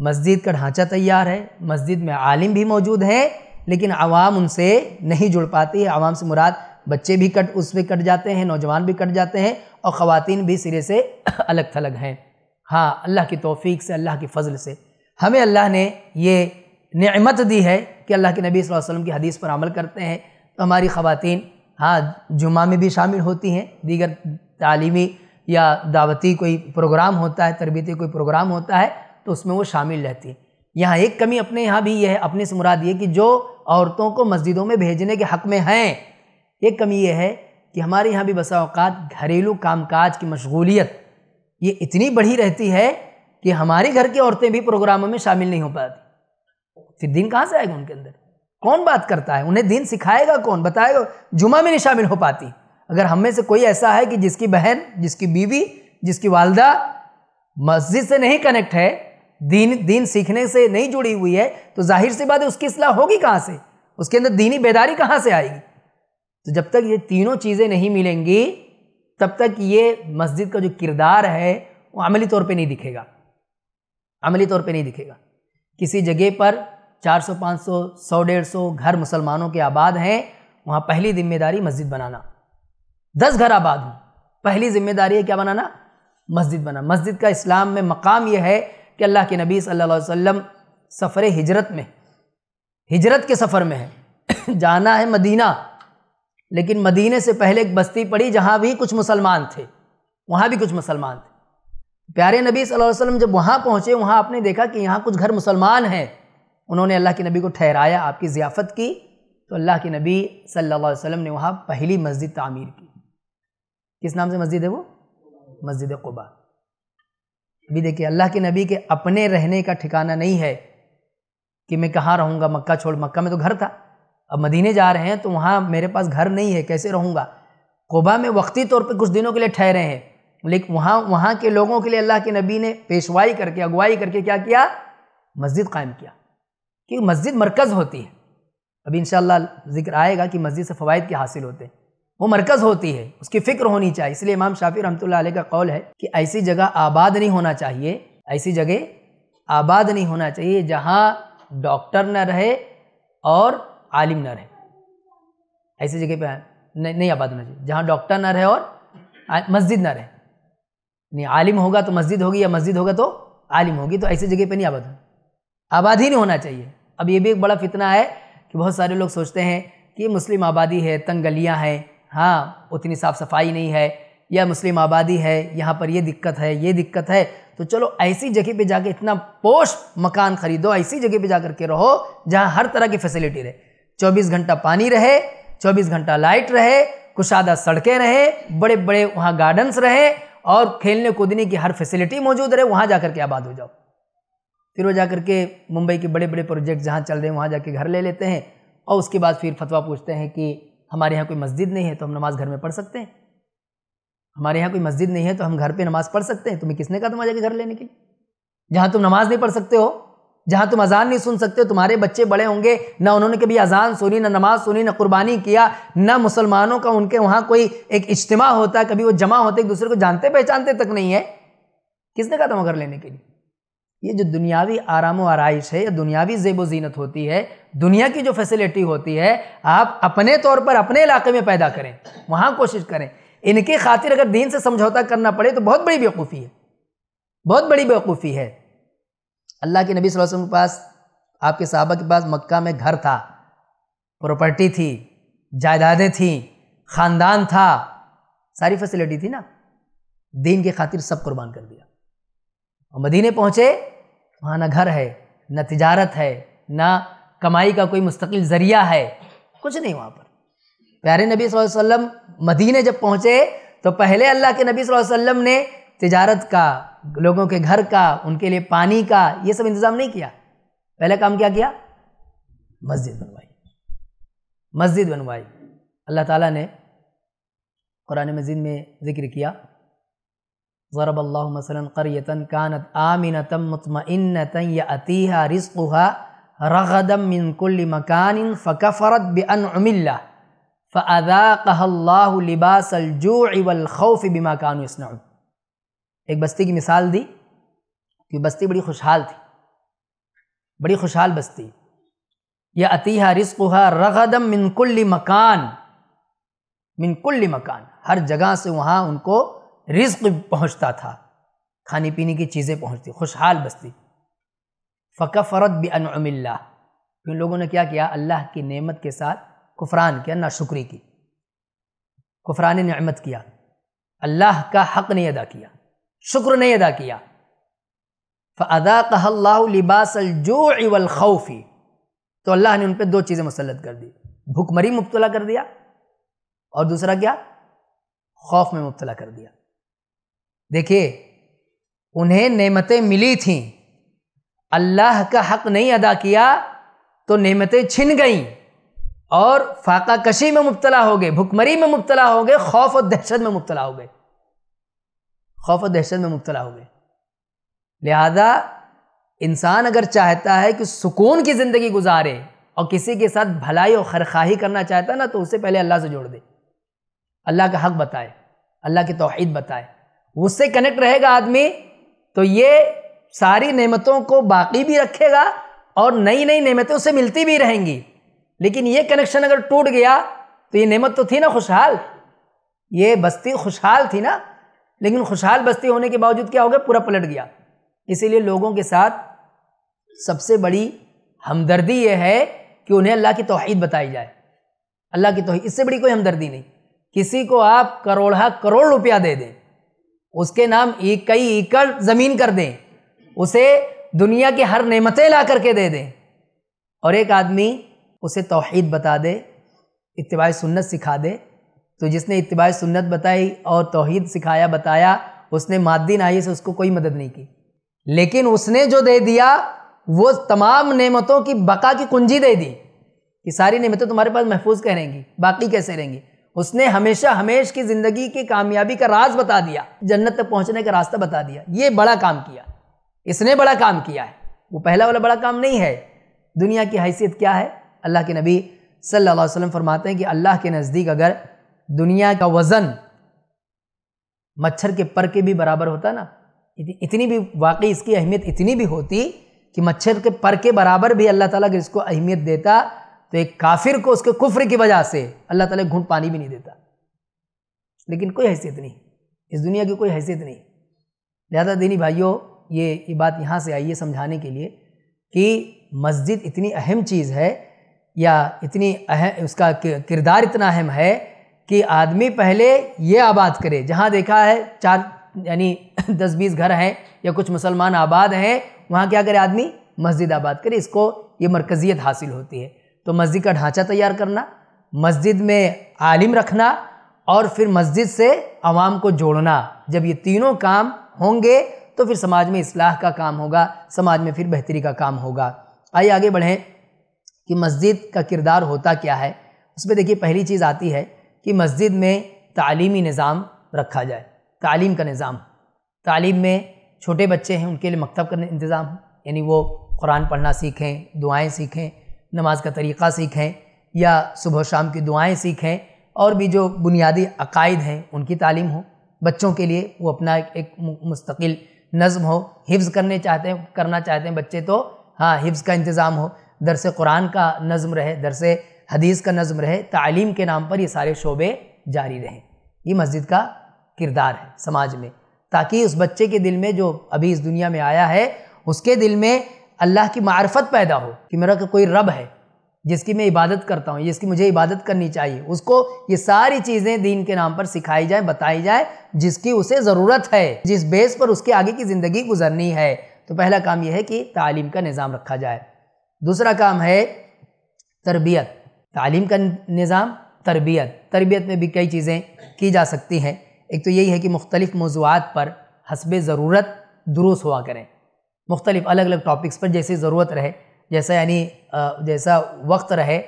मस्जिद का ढांचा तैयार है मस्जिद में आलिम भी मौजूद है लेकिन आवाम उनसे नहीं जुड़ पाती है आवाम से मुराद बच्चे भी कट उस पर कट जाते हैं नौजवान भी कट जाते हैं और ख़वान भी सिरे से अलग थलग हैं हाँ अल्लाह की तोफ़ी से अल्लाह की फ़ज़ल से हमें अल्लाह ने ये नमत दी है कि अल्लाह के नबी वसल्लम की हदीस पर अमल करते हैं तो हमारी ख़वान हाँ जुम्मे में भी शामिल होती हैं दीगर तालीमी या दावती कोई प्रोग्राम होता है तरबती कोई प्रोग्राम होता है तो उसमें वो शामिल रहती है यहाँ एक कमी अपने यहाँ भी यह है अपने से मुराद ये कि जो औरतों को मस्जिदों में भेजने के हक़ में हैं एक कमी यह है कि हमारे यहाँ भी बसा अवकात घरेलू कामकाज की मशगूलियत ये इतनी बढ़ी रहती है कि हमारे घर की औरतें भी प्रोग्रामों में शामिल नहीं हो पाती फिर दिन कहाँ से आएगा उनके अंदर कौन बात करता है उन्हें दिन सिखाएगा कौन बताएगा जुमा में नहीं शामिल हो पाती अगर हम में से कोई ऐसा है कि जिसकी बहन जिसकी बीवी जिसकी वालदा मस्जिद से नहीं कनेक्ट है दीन दीन सीखने से नहीं जुड़ी हुई है तो जाहिर सी बात है उसकी असलाह होगी कहाँ से उसके अंदर दीनी बेदारी कहाँ से आएगी तो जब तक ये तीनों चीज़ें नहीं मिलेंगी तब तक ये मस्जिद का जो किरदार है वो अमली तौर पे नहीं दिखेगा अमली तौर पे नहीं दिखेगा किसी जगह पर 400, 500, 100, 150 घर मुसलमानों के आबाद हैं वहाँ पहली जिम्मेदारी मस्जिद बनाना दस घर आबाद हूँ पहली जिम्मेदारी है क्या बनाना मस्जिद बना मस्जिद का इस्लाम में मकाम यह है कि अल्लाह के नबी सल्लल्लाहु अलैहि वसल्लम सफ़र हिजरत में हिजरत के सफ़र में है जाना है मदीना लेकिन मदीने से पहले एक बस्ती पड़ी जहाँ भी कुछ मुसलमान थे वहाँ भी कुछ मुसलमान थे प्यारे नबी सल्लल्लाहु अलैहि वसल्लम जब वहाँ पहुँचे वहाँ आपने देखा कि यहाँ कुछ घर मुसलमान हैं उन्होंने अल्लाह के नबी को ठहराया आपकी ज़ियाफ़त की तो अल्लाह के नबी सल्लल्लाहु अलैहि वसल्लम ने वहाँ पहली मस्जिद तामीर की किस नाम से मस्जिद है वो मस्जिद कुबा अभी देखिए अल्लाह के नबी के अपने रहने का ठिकाना नहीं है कि मैं कहाँ रहूँगा मक्का छोड़ मक्का में तो घर था अब मदीने जा रहे हैं तो वहाँ मेरे पास घर नहीं है कैसे रहूँगा कोबा में वक्ती तौर पर कुछ दिनों के लिए ठहरे हैं लेकिन वहाँ वहाँ के लोगों के लिए अल्लाह के नबी ने पेशवाई करके अगुवाई करके क्या किया मस्जिद कायम किया क्योंकि मस्जिद मरकज़ होती है अभी इन जिक्र आएगा कि मस्जिद से फ़वाद क्या हासिल होते हैं वो मरकज़ होती है उसकी फ़िक्र होनी चाहिए इसलिए इमाम शाफी रहमत आल का कौल है कि ऐसी जगह आबाद नहीं होना चाहिए ऐसी जगह आबाद नहीं होना चाहिए जहाँ डॉक्टर न रहे और आलिम न रहे ऐसी जगह पर नहीं, नहीं आबाद होना चाहिए जहाँ डॉक्टर न रहे और मस्जिद ना रहे नहीं आलिम होगा तो मस्जिद होगी या मस्जिद होगा तो आलिम होगी तो ऐसी जगह पे नहीं आबाद होगी आबाद ही नहीं होना चाहिए अब ये भी एक बड़ा फितना है कि बहुत सारे लोग सोचते हैं कि मुस्लिम आबादी है तंग गलियाँ हैं हाँ उतनी साफ़ सफाई नहीं है या मुस्लिम आबादी है यहाँ पर ये दिक्कत है ये दिक्कत है तो चलो ऐसी जगह पे जाके इतना पोश मकान खरीदो ऐसी जगह पे जा कर के रहो जहाँ हर तरह की फैसिलिटी रहे 24 घंटा पानी रहे 24 घंटा लाइट रहे कुशादा सड़कें रहे बड़े बड़े वहाँ गार्डन्स रहे और खेलने कूदने की हर फैसिलिटी मौजूद रहे वहाँ जा के आबाद हो जाओ फिर वो जा के मुंबई के बड़े बड़े प्रोजेक्ट जहाँ चल रहे हैं वहाँ जाके घर ले लेते हैं और उसके बाद फिर फतवा पूछते हैं कि हमारे यहाँ कोई मस्जिद नहीं है तो हम नमाज़ घर में पढ़ सकते हैं हमारे यहाँ कोई मस्जिद नहीं है तो हम घर पे नमाज़ पढ़ सकते हैं तुम्हें किसने कहा तुम आ जाके घर लेने के लिए जहाँ तुम नमाज़ नहीं पढ़ सकते हो जहाँ तुम अजान नहीं सुन सकते हो तुम्हारे बच्चे बड़े होंगे ना उन्होंने कभी अजान सुनी ना नमाज सुनी ना कुर्बानी किया ना मुसलमानों का उनके वहाँ कोई एक इज्तम होता कभी वो जमा होते एक दूसरे को जानते पहचानते तक नहीं है किसने कहा तुम घर लेने के लिए ये जो दुनियावी आराम व आरइश है या दुनियावी जेब व जीनत होती है दुनिया की जो फैसिलिटी होती है आप अपने तौर पर अपने इलाके में पैदा करें वहाँ कोशिश करें इनके खातिर अगर दीन से समझौता करना पड़े तो बहुत बड़ी बेवकूफ़ी है बहुत बड़ी बेवकूफ़ी है अल्लाह के नबी वसल्लम के पास आपके सहाबा के पास मक्का में घर था प्रॉपर्टी थी जायदादें थीं ख़ानदान था सारी फैसिलिटी थी ना दीन के खातिर सब कुर्बान कर दिया और मदीने पहुँचे वहाँ ना घर है ना तिजारत है ना कमाई का कोई मुस्तकिल ज़रिया है कुछ नहीं वहाँ पर प्यारे नबी वसल्लम मदीने जब पहुँचे तो पहले अल्लाह के नबी वसल्लम ने तजारत का लोगों के घर का उनके लिए पानी का ये सब इंतज़ाम नहीं किया पहला काम क्या किया मस्जिद बनवाई मस्जिद बनवाई अल्लाह ताला ने कुरान मजीद में जिक्र किया ज़रब अल्लाह मसलन करियतन कानत आमिनतम मतमइन्नतन या अतीहा रगदम मिनकुल मकान الله لباس الجوع والخوف بما كانوا يصنعون एक बस्ती की मिसाल दी कि बस्ती बड़ी खुशहाल थी बड़ी खुशहाल बस्ती यह अतीहा हुआ रगदम मिनकुल मकान मिनकुल मकान हर जगह से वहाँ उनको रिस्क पहुँचता था खाने पीने की चीज़ें पहुँचती खुशहाल बस्ती फकफ़रत भी बनमिल्ला उन लोगों ने क्या किया अल्लाह की नेमत के साथ कुफरान किया शुक्री की कुफरान नमत किया अल्लाह का हक नहीं अदा किया शुक्र नहीं अदा किया फ़ादा कहल्ला लिबास तो अल्लाह ने उन पर दो चीज़ें मुसलत कर दी भुखमरी मुबतला कर दिया और दूसरा क्या खौफ में मुबतला कर दिया देखिए उन्हें नेमतें मिली थीं अल्लाह का हक नहीं अदा किया तो नेमतें छिन गईं और फाका कशी में मुबतला हो गए भुखमरी में मुबतला हो गए खौफ और दहशत में मुबतला हो गए खौफ और दहशत में मुबतला हो गए लिहाजा इंसान अगर चाहता है कि सुकून की ज़िंदगी गुजारे और किसी के साथ भलाई और खरखाही करना चाहता है ना तो उससे पहले अल्लाह से जोड़ दे अल्लाह का हक बताए अल्लाह की तोहद बताए उससे कनेक्ट रहेगा आदमी तो ये सारी नेमतों को बाकी भी रखेगा और नई नई नेमतें उसे मिलती भी रहेंगी लेकिन ये कनेक्शन अगर टूट गया तो ये नेमत तो थी ना खुशहाल ये बस्ती खुशहाल थी ना लेकिन खुशहाल बस्ती होने के बावजूद क्या हो गया पूरा पलट गया इसीलिए लोगों के साथ सबसे बड़ी हमदर्दी ये है कि उन्हें अल्लाह की तोहद बताई जाए अल्लाह की तोहहीद इससे बड़ी कोई हमदर्दी नहीं किसी को आप करोड़ा करोड़ रुपया दे दें उसके नाम एक कई एकड़ ज़मीन कर दें उसे दुनिया की हर नेमतें ला करके दे दें और एक आदमी उसे तोहहीद बता दे इतवा सुन्नत सिखा दे तो जिसने इतवा सुन्नत बताई और तोहीद सिखाया बताया उसने मादी नाई से उसको कोई मदद नहीं की लेकिन उसने जो दे दिया वो तमाम नेमतों की बका की कुंजी दे दी कि सारी नेमतें तुम्हारे पास महफूज कह रहेंगी बाकी कैसे रहेंगी उसने हमेशा हमेश की ज़िंदगी की कामयाबी का राज बता दिया जन्नत तक पहुंचने का रास्ता बता दिया ये बड़ा काम किया इसने बड़ा काम किया है वो पहला वाला बड़ा काम नहीं है दुनिया की हैसियत क्या है अल्लाह के नबी सल्लल्लाहु अलैहि वसल्लम फरमाते हैं कि अल्लाह के नज़दीक अगर दुनिया का वज़न मच्छर के पर के भी बराबर होता ना इतनी भी वाकई इसकी अहमियत इतनी भी होती कि मच्छर के पर के बराबर भी अल्लाह ताला अगर इसको अहमियत देता तो एक काफिर को उसके कुफ्र की वजह से अल्लाह ताला घूट पानी भी नहीं देता लेकिन कोई हैसियत नहीं इस दुनिया की कोई हैसियत नहीं लिहाजा दीनी भाइयों ये ये बात यहाँ से आई है समझाने के लिए कि मस्जिद इतनी अहम चीज़ है या इतनी अहम उसका किरदार इतना अहम है कि आदमी पहले ये आबाद करे जहाँ देखा है चार यानी दस बीस घर हैं या कुछ मुसलमान आबाद हैं वहाँ क्या करे आदमी मस्जिद आबाद करे इसको ये मरकज़ियत हासिल होती है तो मस्जिद का ढांचा तैयार करना मस्जिद में आलिम रखना और फिर मस्जिद से आवाम को जोड़ना जब ये तीनों काम होंगे तो फिर समाज में इसलाह का काम होगा समाज में फिर बेहतरी का काम होगा आइए आगे बढ़ें कि मस्जिद का किरदार होता क्या है उसमें देखिए पहली चीज़ आती है कि मस्जिद में तालीमी निज़ाम रखा जाए तालीम का निज़ाम तालीम में छोटे बच्चे हैं उनके लिए मकतब का इंतज़ाम यानी वो कुरान पढ़ना सीखें दुआएं सीखें नमाज का तरीक़ा सीखें या सुबह शाम की दुआएं सीखें और भी जो बुनियादी अकायद हैं उनकी तालीम हो बच्चों के लिए वो अपना एक, एक मुस्तकिल नज़म हो हिफ्ज़ करने चाहते हैं करना चाहते हैं बच्चे तो हाँ हिफ्ज़ का इंतज़ाम हो दरस कुरान का नज़म रहे दरस हदीस का नज़म रहे तालीम के नाम पर ये सारे शोबे जारी रहें ये मस्जिद का किरदार है समाज में ताकि उस बच्चे के दिल में जो अभी इस दुनिया में आया है उसके दिल में अल्लाह की मार्फत पैदा हो कि मेरा कोई रब है जिसकी मैं इबादत करता हूँ जिसकी मुझे इबादत करनी चाहिए उसको ये सारी चीज़ें दीन के नाम पर सिखाई जाए बताई जाए जिसकी उसे ज़रूरत है जिस बेस पर उसके आगे की ज़िंदगी गुजरनी है तो पहला काम यह है कि तालीम का निज़ाम रखा जाए दूसरा काम है तरबियत तालीम का निज़ाम तरबियत तरबियत में भी कई चीज़ें की जा सकती हैं एक तो यही है कि मुख्तलिफ़ मौजूद पर हसब ज़रूरत दुरुस्त हुआ करें मुख्तलिफ़ अलग अलग टॉपिक्स पर जैसे ज़रूरत रहे जैसा यानी जैसा वक्त रहे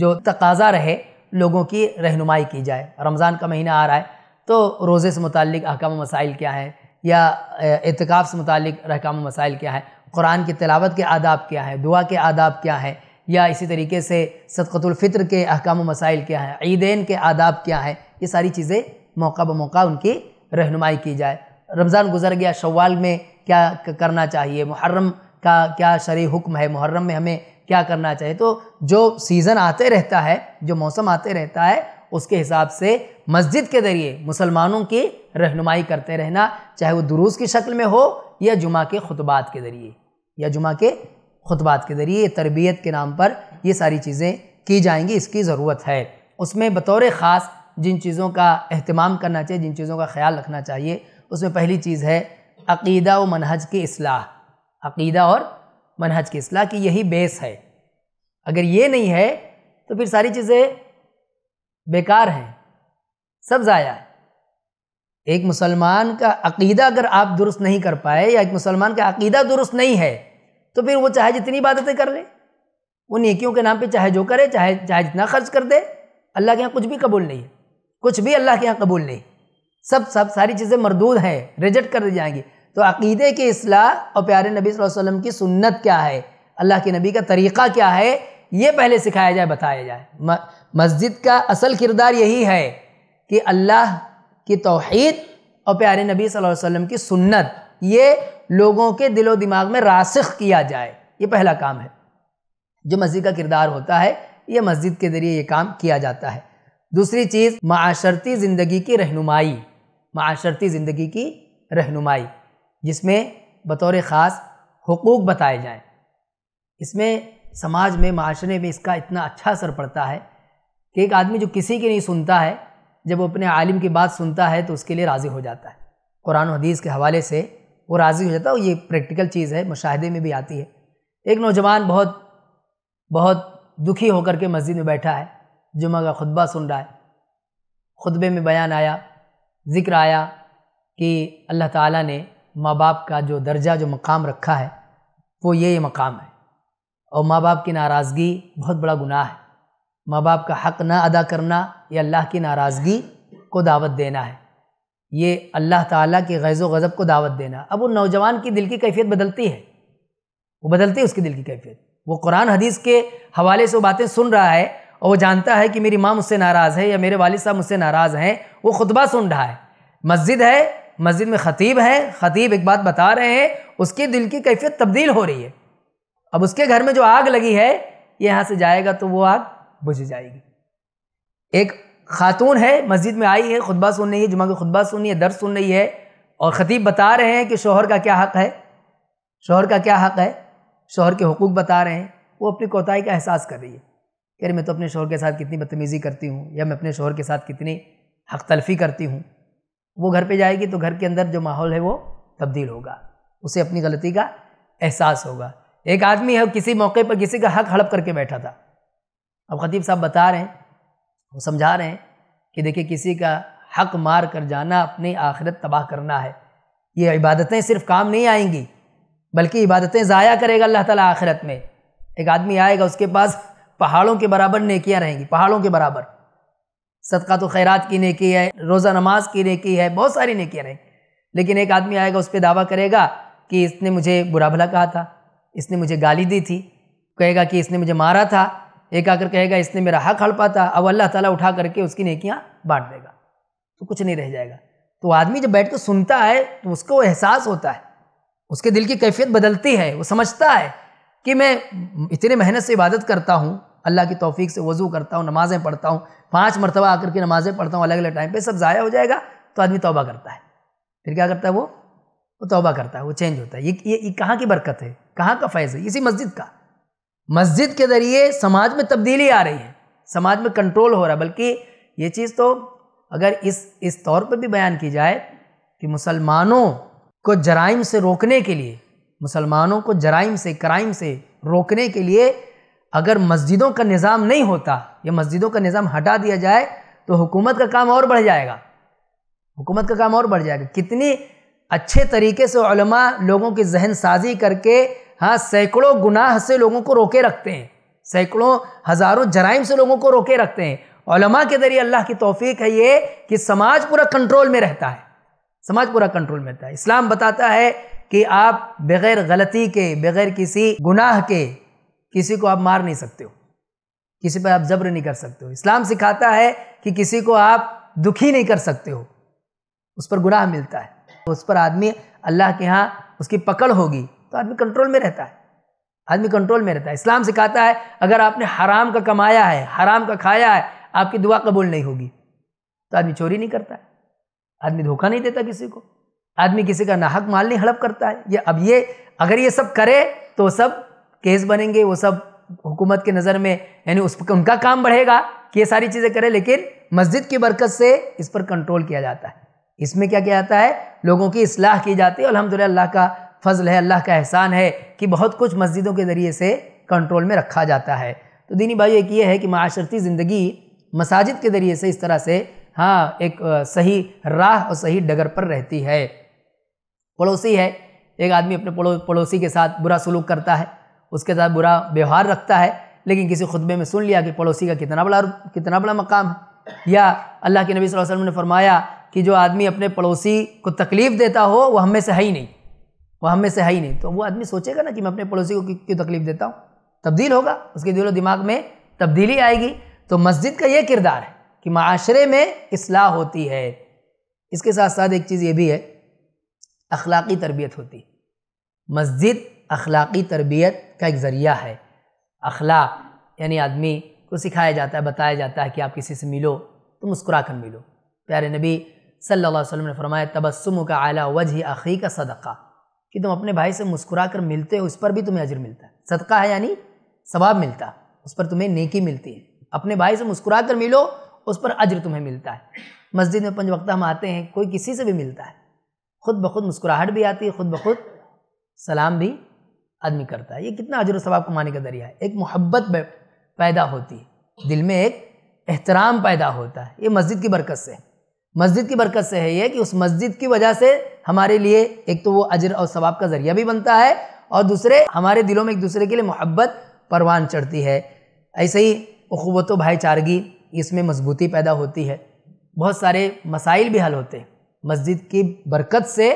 जो तकाजा रहे लोगों की रहनुमाई की जाए रमज़ान का महीना आ रहा है तो रोज़े से मुतल अहकाम मसाइल क्या हैं या एतकाफ़ से मुतल अहकाम मसाइल क्या है कुरान की तलावत के आदाब क्या है दुआ के आदाब क्या है या इसी तरीके से सदक़तुल्फ़ितर के अहकाम मसाइल क्या हैं ईदेन के आदाब क्या हैं ये सारी चीज़ें मौका ब मौका उनकी रहनुमाई की जाए रमज़ान गुजर गया शवाल में क्या करना चाहिए मुहर्रम का क्या शरी हुक्म है मुहर्रम में हमें क्या करना चाहिए तो जो सीज़न आते रहता है जो मौसम आते रहता है उसके हिसाब से मस्जिद के ज़रिए मुसलमानों की रहनुमाई करते रहना चाहे वो दुरूस की शक्ल में हो या जुमा के खुतबात के ज़रिए या जुमा के खुतबात के ज़रिए तरबियत के नाम पर ये सारी चीज़ें की जाएंगी इसकी ज़रूरत है उसमें बतौर ख़ास जिन चीज़ों का अहतमाम करना चाहिए जिन चीज़ों का ख्याल रखना चाहिए उसमें पहली चीज़ है अकीदा व मनहज की असलाह अकीदा और मनहज की असलाह की यही बेस है अगर ये नहीं है तो फिर सारी चीज़ें बेकार हैं सब ज़ाया है एक मुसलमान का अकीदा अगर आप दुरुस्त नहीं कर पाए या एक मुसलमान का अकीदा दुरुस्त नहीं है तो फिर वो चाहे जितनी इबादतें कर ले वो नेकियों के नाम पे चाहे जो करे चाहे चाहे जितना खर्च कर दे अल्लाह के यहाँ कुछ भी कबूल नहीं कुछ भी अल्लाह के यहाँ कबूल नहीं सब सब सारी चीज़ें मरदूद हैं रिजेक्ट कर दी जाएंगी तो अकीदे के असलाह और प्यारे नबी वसल्लम की सुन्नत क्या है अल्लाह के नबी का तरीक़ा क्या है ये पहले सिखाया जाए बताया जाए मस्जिद का असल किरदार यही है कि अल्लाह की तोहद और प्यारे नबी वसल्लम की सुन्नत ये लोगों के दिलो दिमाग में रासख किया जाए ये पहला काम है जो मस्जिद का किरदार होता है ये मस्जिद के ज़रिए ये काम किया जाता है दूसरी चीज़ माशरती ज़िंदगी की रहनुमाई माशरती ज़िंदगी की रहनुमाई जिसमें बतौर ख़ास हकूक़ बताए जाएँ इसमें समाज में माशरे में इसका इतना अच्छा असर पड़ता है कि एक आदमी जो किसी की नहीं सुनता है जब वो अपने आलिम की बात सुनता है तो उसके लिए राज़ी हो जाता है कुरान हदीस के हवाले से वो राज़ी हो जाता है और ये प्रैक्टिकल चीज़ है मुशाहदे में भी आती है एक नौजवान बहुत बहुत दुखी होकर के मस्जिद में बैठा है जुमा का खुतबा सुन रहा है खुतबे में बयान आया ज़िक्र आया कि अल्लाह ताला ने माँ बाप का जो दर्जा जो मकाम रखा है वो ये ये मकाम है और माँ बाप की नाराज़गी बहुत बड़ा गुनाह है माँ बाप का हक़ ना अदा करना ये अल्लाह की नाराज़गी को दावत देना है ये अल्लाह ताला के गैज़ो गज़ब को दावत देना अब वो नौजवान की दिल की कैफियत बदलती है वो बदलती है उसकी दिल की कैफियत वो कुरान हदीस के हवाले से वो बातें सुन रहा है और वो जानता है कि मेरी माँ मुझसे नाराज़ है या मेरे वालिद साहब मुझसे नाराज़ हैं वो खुतबा सुन रहा है मस्जिद है मस्जिद में ख़तीब है ख़तीब एक बात बता रहे हैं उसके दिल की कैफियत तब्दील हो रही है अब उसके घर में जो आग लगी है ये यहाँ से जाएगा तो वो आग बुझ जाएगी एक खातून है मस्जिद में आई है खुतबा सुन रही है जुमा का खुतबा सुन रही है दर्द सुन रही है और ख़तीब बता रहे हैं कि शोहर का क्या हक़ है शोहर का क्या हक़ है शोहर के हकूक़ बता रहे हैं वो अपनी कोताही का एहसास कर रही है कह रही मैं तो अपने शोहर के साथ कितनी बदतमीज़ी करती हूँ या मैं अपने शोहर के साथ कितनी हक तलफी करती हूँ वो घर पे जाएगी तो घर के अंदर जो माहौल है वो तब्दील होगा उसे अपनी गलती का एहसास होगा एक आदमी है किसी मौके पर किसी का हक हड़प करके बैठा था अब खतीब साहब बता रहे हैं वो समझा रहे हैं कि देखिए किसी का हक मार कर जाना अपनी आखिरत तबाह करना है ये इबादतें सिर्फ काम नहीं आएंगी बल्कि इबादतें ज़ाया करेगा अल्लाह ताला आखिरत में एक आदमी आएगा उसके पास पहाड़ों के बराबर नेकियां रहेंगी पहाड़ों के बराबर सदका तो खैरात की नेकी है रोज़ा नमाज की नेकी है बहुत सारी नेकियाँ हैं लेकिन एक आदमी आएगा उस पर दावा करेगा कि इसने मुझे बुरा भला कहा था इसने मुझे गाली दी थी कहेगा कि इसने मुझे मारा था एक आकर कहेगा इसने मेरा हक हड़पा था अब अल्लाह ताला उठा करके उसकी नेकियाँ बांट देगा तो कुछ नहीं रह जाएगा तो आदमी जब बैठ कर सुनता है तो उसको एहसास होता है उसके दिल की कैफियत बदलती है वो समझता है कि मैं इतने मेहनत से इबादत करता हूँ अल्लाह की तोफ़ी से वज़ू करता हूँ नमाज़ें पढ़ता हूँ पाँच मरतबा आकर के नमाज़ें पढ़ता हूँ अलग अलग टाइम पर सब ज़ाया हो जाएगा तो आदमी तोबा करता है फिर क्या करता है वो वो तोबा करता है वो चेंज होता है ये ये, ये कहाँ की बरकत है कहाँ का फैज़ है इसी मस्जिद का मस्जिद के ज़रिए समाज में तब्दीली आ रही है समाज में कंट्रोल हो रहा है बल्कि ये चीज़ तो अगर इस इस तौर पर भी बयान की जाए कि मुसलमानों को जराइम से रोकने के लिए मुसलमानों को जराइम से क्राइम से रोकने के लिए अगर मस्जिदों का निज़ाम नहीं होता या मस्जिदों का निज़ाम हटा दिया जाए तो हुकूमत का काम और बढ़ जाएगा हुकूमत का काम और बढ़ जाएगा कितनी अच्छे तरीके से लोगों की जहन साजी करके हाँ सैकड़ों गुनाह से लोगों को रोके रखते हैं सैकड़ों हज़ारों जराइम से लोगों को रोके रखते हैं के ज़रिए अल्लाह की तोफ़ी है ये कि समाज पूरा कंट्रोल में रहता है समाज पूरा कंट्रोल में रहता है इस्लाम बताता है कि आप बग़ैर गलती के बग़ैर किसी गुनाह के किसी को आप मार नहीं सकते हो किसी पर आप जबर नहीं कर सकते हो इस्लाम सिखाता है कि किसी को आप दुखी नहीं कर सकते हो उस पर गुनाह मिलता है उस पर आदमी अल्लाह के यहाँ उसकी पकड़ होगी तो आदमी कंट्रोल में रहता है आदमी कंट्रोल में रहता है इस्लाम सिखाता है अगर आपने हराम का कमाया है हराम का खाया है आपकी दुआ कबूल नहीं होगी तो आदमी चोरी नहीं करता है आदमी धोखा नहीं देता किसी को आदमी किसी का नाहक माल नहीं हड़प करता है ये अब ये अगर ये सब करे तो सब केस बनेंगे वो सब हुकूमत के नज़र में यानी उस उनका काम बढ़ेगा कि ये सारी चीज़ें करें लेकिन मस्जिद की बरकत से इस पर कंट्रोल किया जाता है इसमें क्या किया जाता है लोगों की असलाह की जाती है अलहमद अल्लाह का फजल है अल्लाह का एहसान है कि बहुत कुछ मस्जिदों के ज़रिए से कंट्रोल में रखा जाता है तो दीनी भाई एक ये है कि माशरती ज़िंदगी मसाजिद के ज़रिए से इस तरह से हाँ एक सही राह और सही डगर पर रहती है पड़ोसी है एक आदमी अपने पड़ोसी के साथ बुरा सलूक करता है उसके साथ बुरा व्यवहार रखता है लेकिन किसी खुतबे में सुन लिया कि पड़ोसी का कितना बड़ा कितना बड़ा मकाम है या अल्लाह के नबी वसल्लम ने फरमाया कि जो आदमी अपने पड़ोसी को तकलीफ़ देता हो वह हमें से है ही नहीं वह हमें से है ही नहीं तो वो आदमी सोचेगा ना कि मैं अपने पड़ोसी को क्यों तकलीफ़ देता हूँ तब्दील होगा उसके दिलो दिमाग में तब्दीली आएगी तो मस्जिद का ये किरदार है कि माशरे में असलाह होती है इसके साथ साथ एक चीज़ ये भी है अखलाकी तरबियत होती मस्जिद अखलाक़ी तरबियत का एक ज़रिया है अखलाक यानी आदमी को सिखाया जाता है बताया जाता है कि आप किसी से मिलो तो मुस्कुरा कर मिलो प्यारे नबी सल्लल्लाहु अलैहि वसल्लम ने फरमाया तबस्सुम का आला वजह अखी का सदक़ा कि तुम अपने भाई से मुस्कुरा कर मिलते हो उस पर भी तुम्हें अजर मिलता है सदका है यानी सवाब मिलता है उस पर तुम्हें नेकी मिलती है अपने भाई से मुस्कुरा कर मिलो उस पर अजर तुम्हें मिलता है मस्जिद में पंज वक्त हम आते हैं कोई किसी से भी मिलता है खुद ब खुद मुस्कुराहट भी आती है खुद ब खुद सलाम भी आदमी करता है ये कितना अजर सवाब कमाने का जरिया है एक मोहब्बत पैदा होती है दिल में एक एहतराम पैदा होता है ये मस्जिद की बरकत से है मस्जिद की बरकत से है ये कि उस मस्जिद की वजह से हमारे लिए एक तो वो अजर और सवाब का ज़रिया भी बनता है और दूसरे हमारे दिलों में एक दूसरे के लिए मोहब्बत परवान चढ़ती है ऐसे ही व भाईचारगी इसमें मजबूती पैदा होती है बहुत सारे मसाइल भी हल होते हैं मस्जिद की बरकत से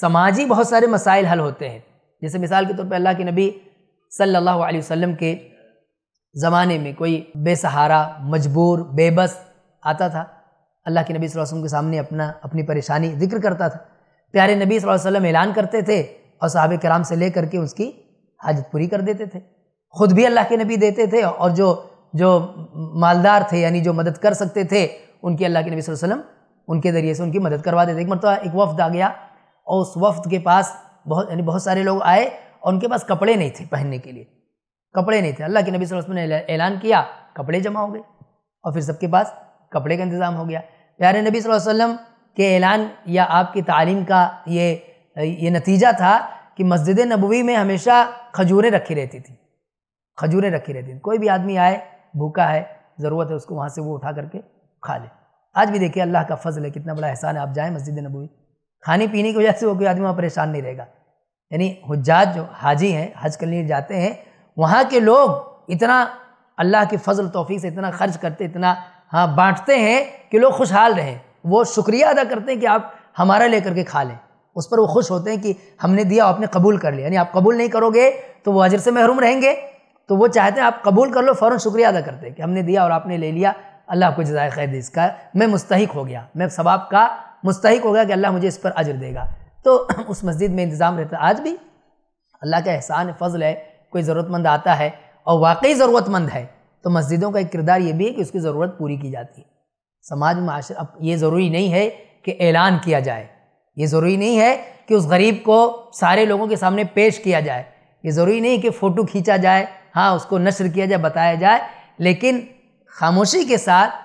समाजी बहुत सारे मसाइल हल होते हैं जैसे मिसाल के तौर पर अल्लाह के नबी सल्लल्लाहु अलैहि वसल्लम के ज़माने में कोई बेसहारा मजबूर बेबस आता था अल्लाह के नबी वसल्लम के सामने अपना अपनी परेशानी जिक्र करता था प्यारे नबी वसल्लम ऐलान करते थे और साहब कराम से ले करके उसकी हाजत पूरी कर देते थे ख़ुद भी अल्लाह के नबी देते थे और जो जो मालदार थे यानी जो मदद कर सकते थे उनकी अल्लाह के नबी वसल्लम उनके ज़रिए से उनकी मदद करवा देते एक मरतबा एक वफ्द आ गया और उस वफ्द के पास बहुत यानी बहुत सारे लोग आए और उनके पास कपड़े नहीं थे पहनने के लिए कपड़े नहीं थे अल्लाह के नबी वसल्लम ने ऐलान किया कपड़े जमा हो गए और फिर सबके पास कपड़े का इंतज़ाम हो गया प्यारे नबी वसल्लम के ऐलान या आपकी तालीम का ये ये नतीजा था कि मस्जिद नबवी में हमेशा खजूरें रखी रहती थी खजूरें रखी रहती थी कोई भी आदमी आए भूखा है ज़रूरत है उसको वहाँ से वो उठा करके खा ले आज भी देखिए अल्लाह का फजल है कितना बड़ा एहसान है आप जाएँ मस्जिद नबवी खाने पीने की वजह से वो कोई आदमी वहाँ परेशान नहीं रहेगा यानी हजात जो हाजी हैं हज लिए जाते हैं वहाँ के लोग इतना अल्लाह की फजल तोफ़ी से इतना खर्च करते इतना हाँ बाँटते हैं कि लोग खुशहाल रहें वो शुक्रिया अदा करते हैं कि आप हमारा ले करके खा लें उस पर वो खुश होते हैं कि हमने दिया आपने कबूल कर लिया यानी आप कबूल नहीं करोगे तो वो अजर से महरूम रहेंगे तो वो चाहते हैं आप कबूल कर लो फ़ौर शुक्रिया अदा करते हैं कि हमने दिया और आपने ले लिया अल्लाह को जजाय खैर इसका मैं मुस्तक हो गया मैं सबाब का मुस्तक हो गया कि अल्लाह मुझे इस पर अजर देगा तो उस मस्जिद में इंतज़ाम रहता आज भी अल्लाह का एहसान फजल है कोई ज़रूरतमंद आता है और वाकई ज़रूरतमंद है तो मस्जिदों का एक किरदार ये भी है कि उसकी ज़रूरत पूरी की जाती है समाज में अब ये ज़रूरी नहीं है कि ऐलान किया जाए ये ज़रूरी नहीं है कि उस गरीब को सारे लोगों के सामने पेश किया जाए ये ज़रूरी नहीं कि फ़ोटो खींचा जाए हाँ उसको नशर किया जाए बताया जाए लेकिन खामोशी के साथ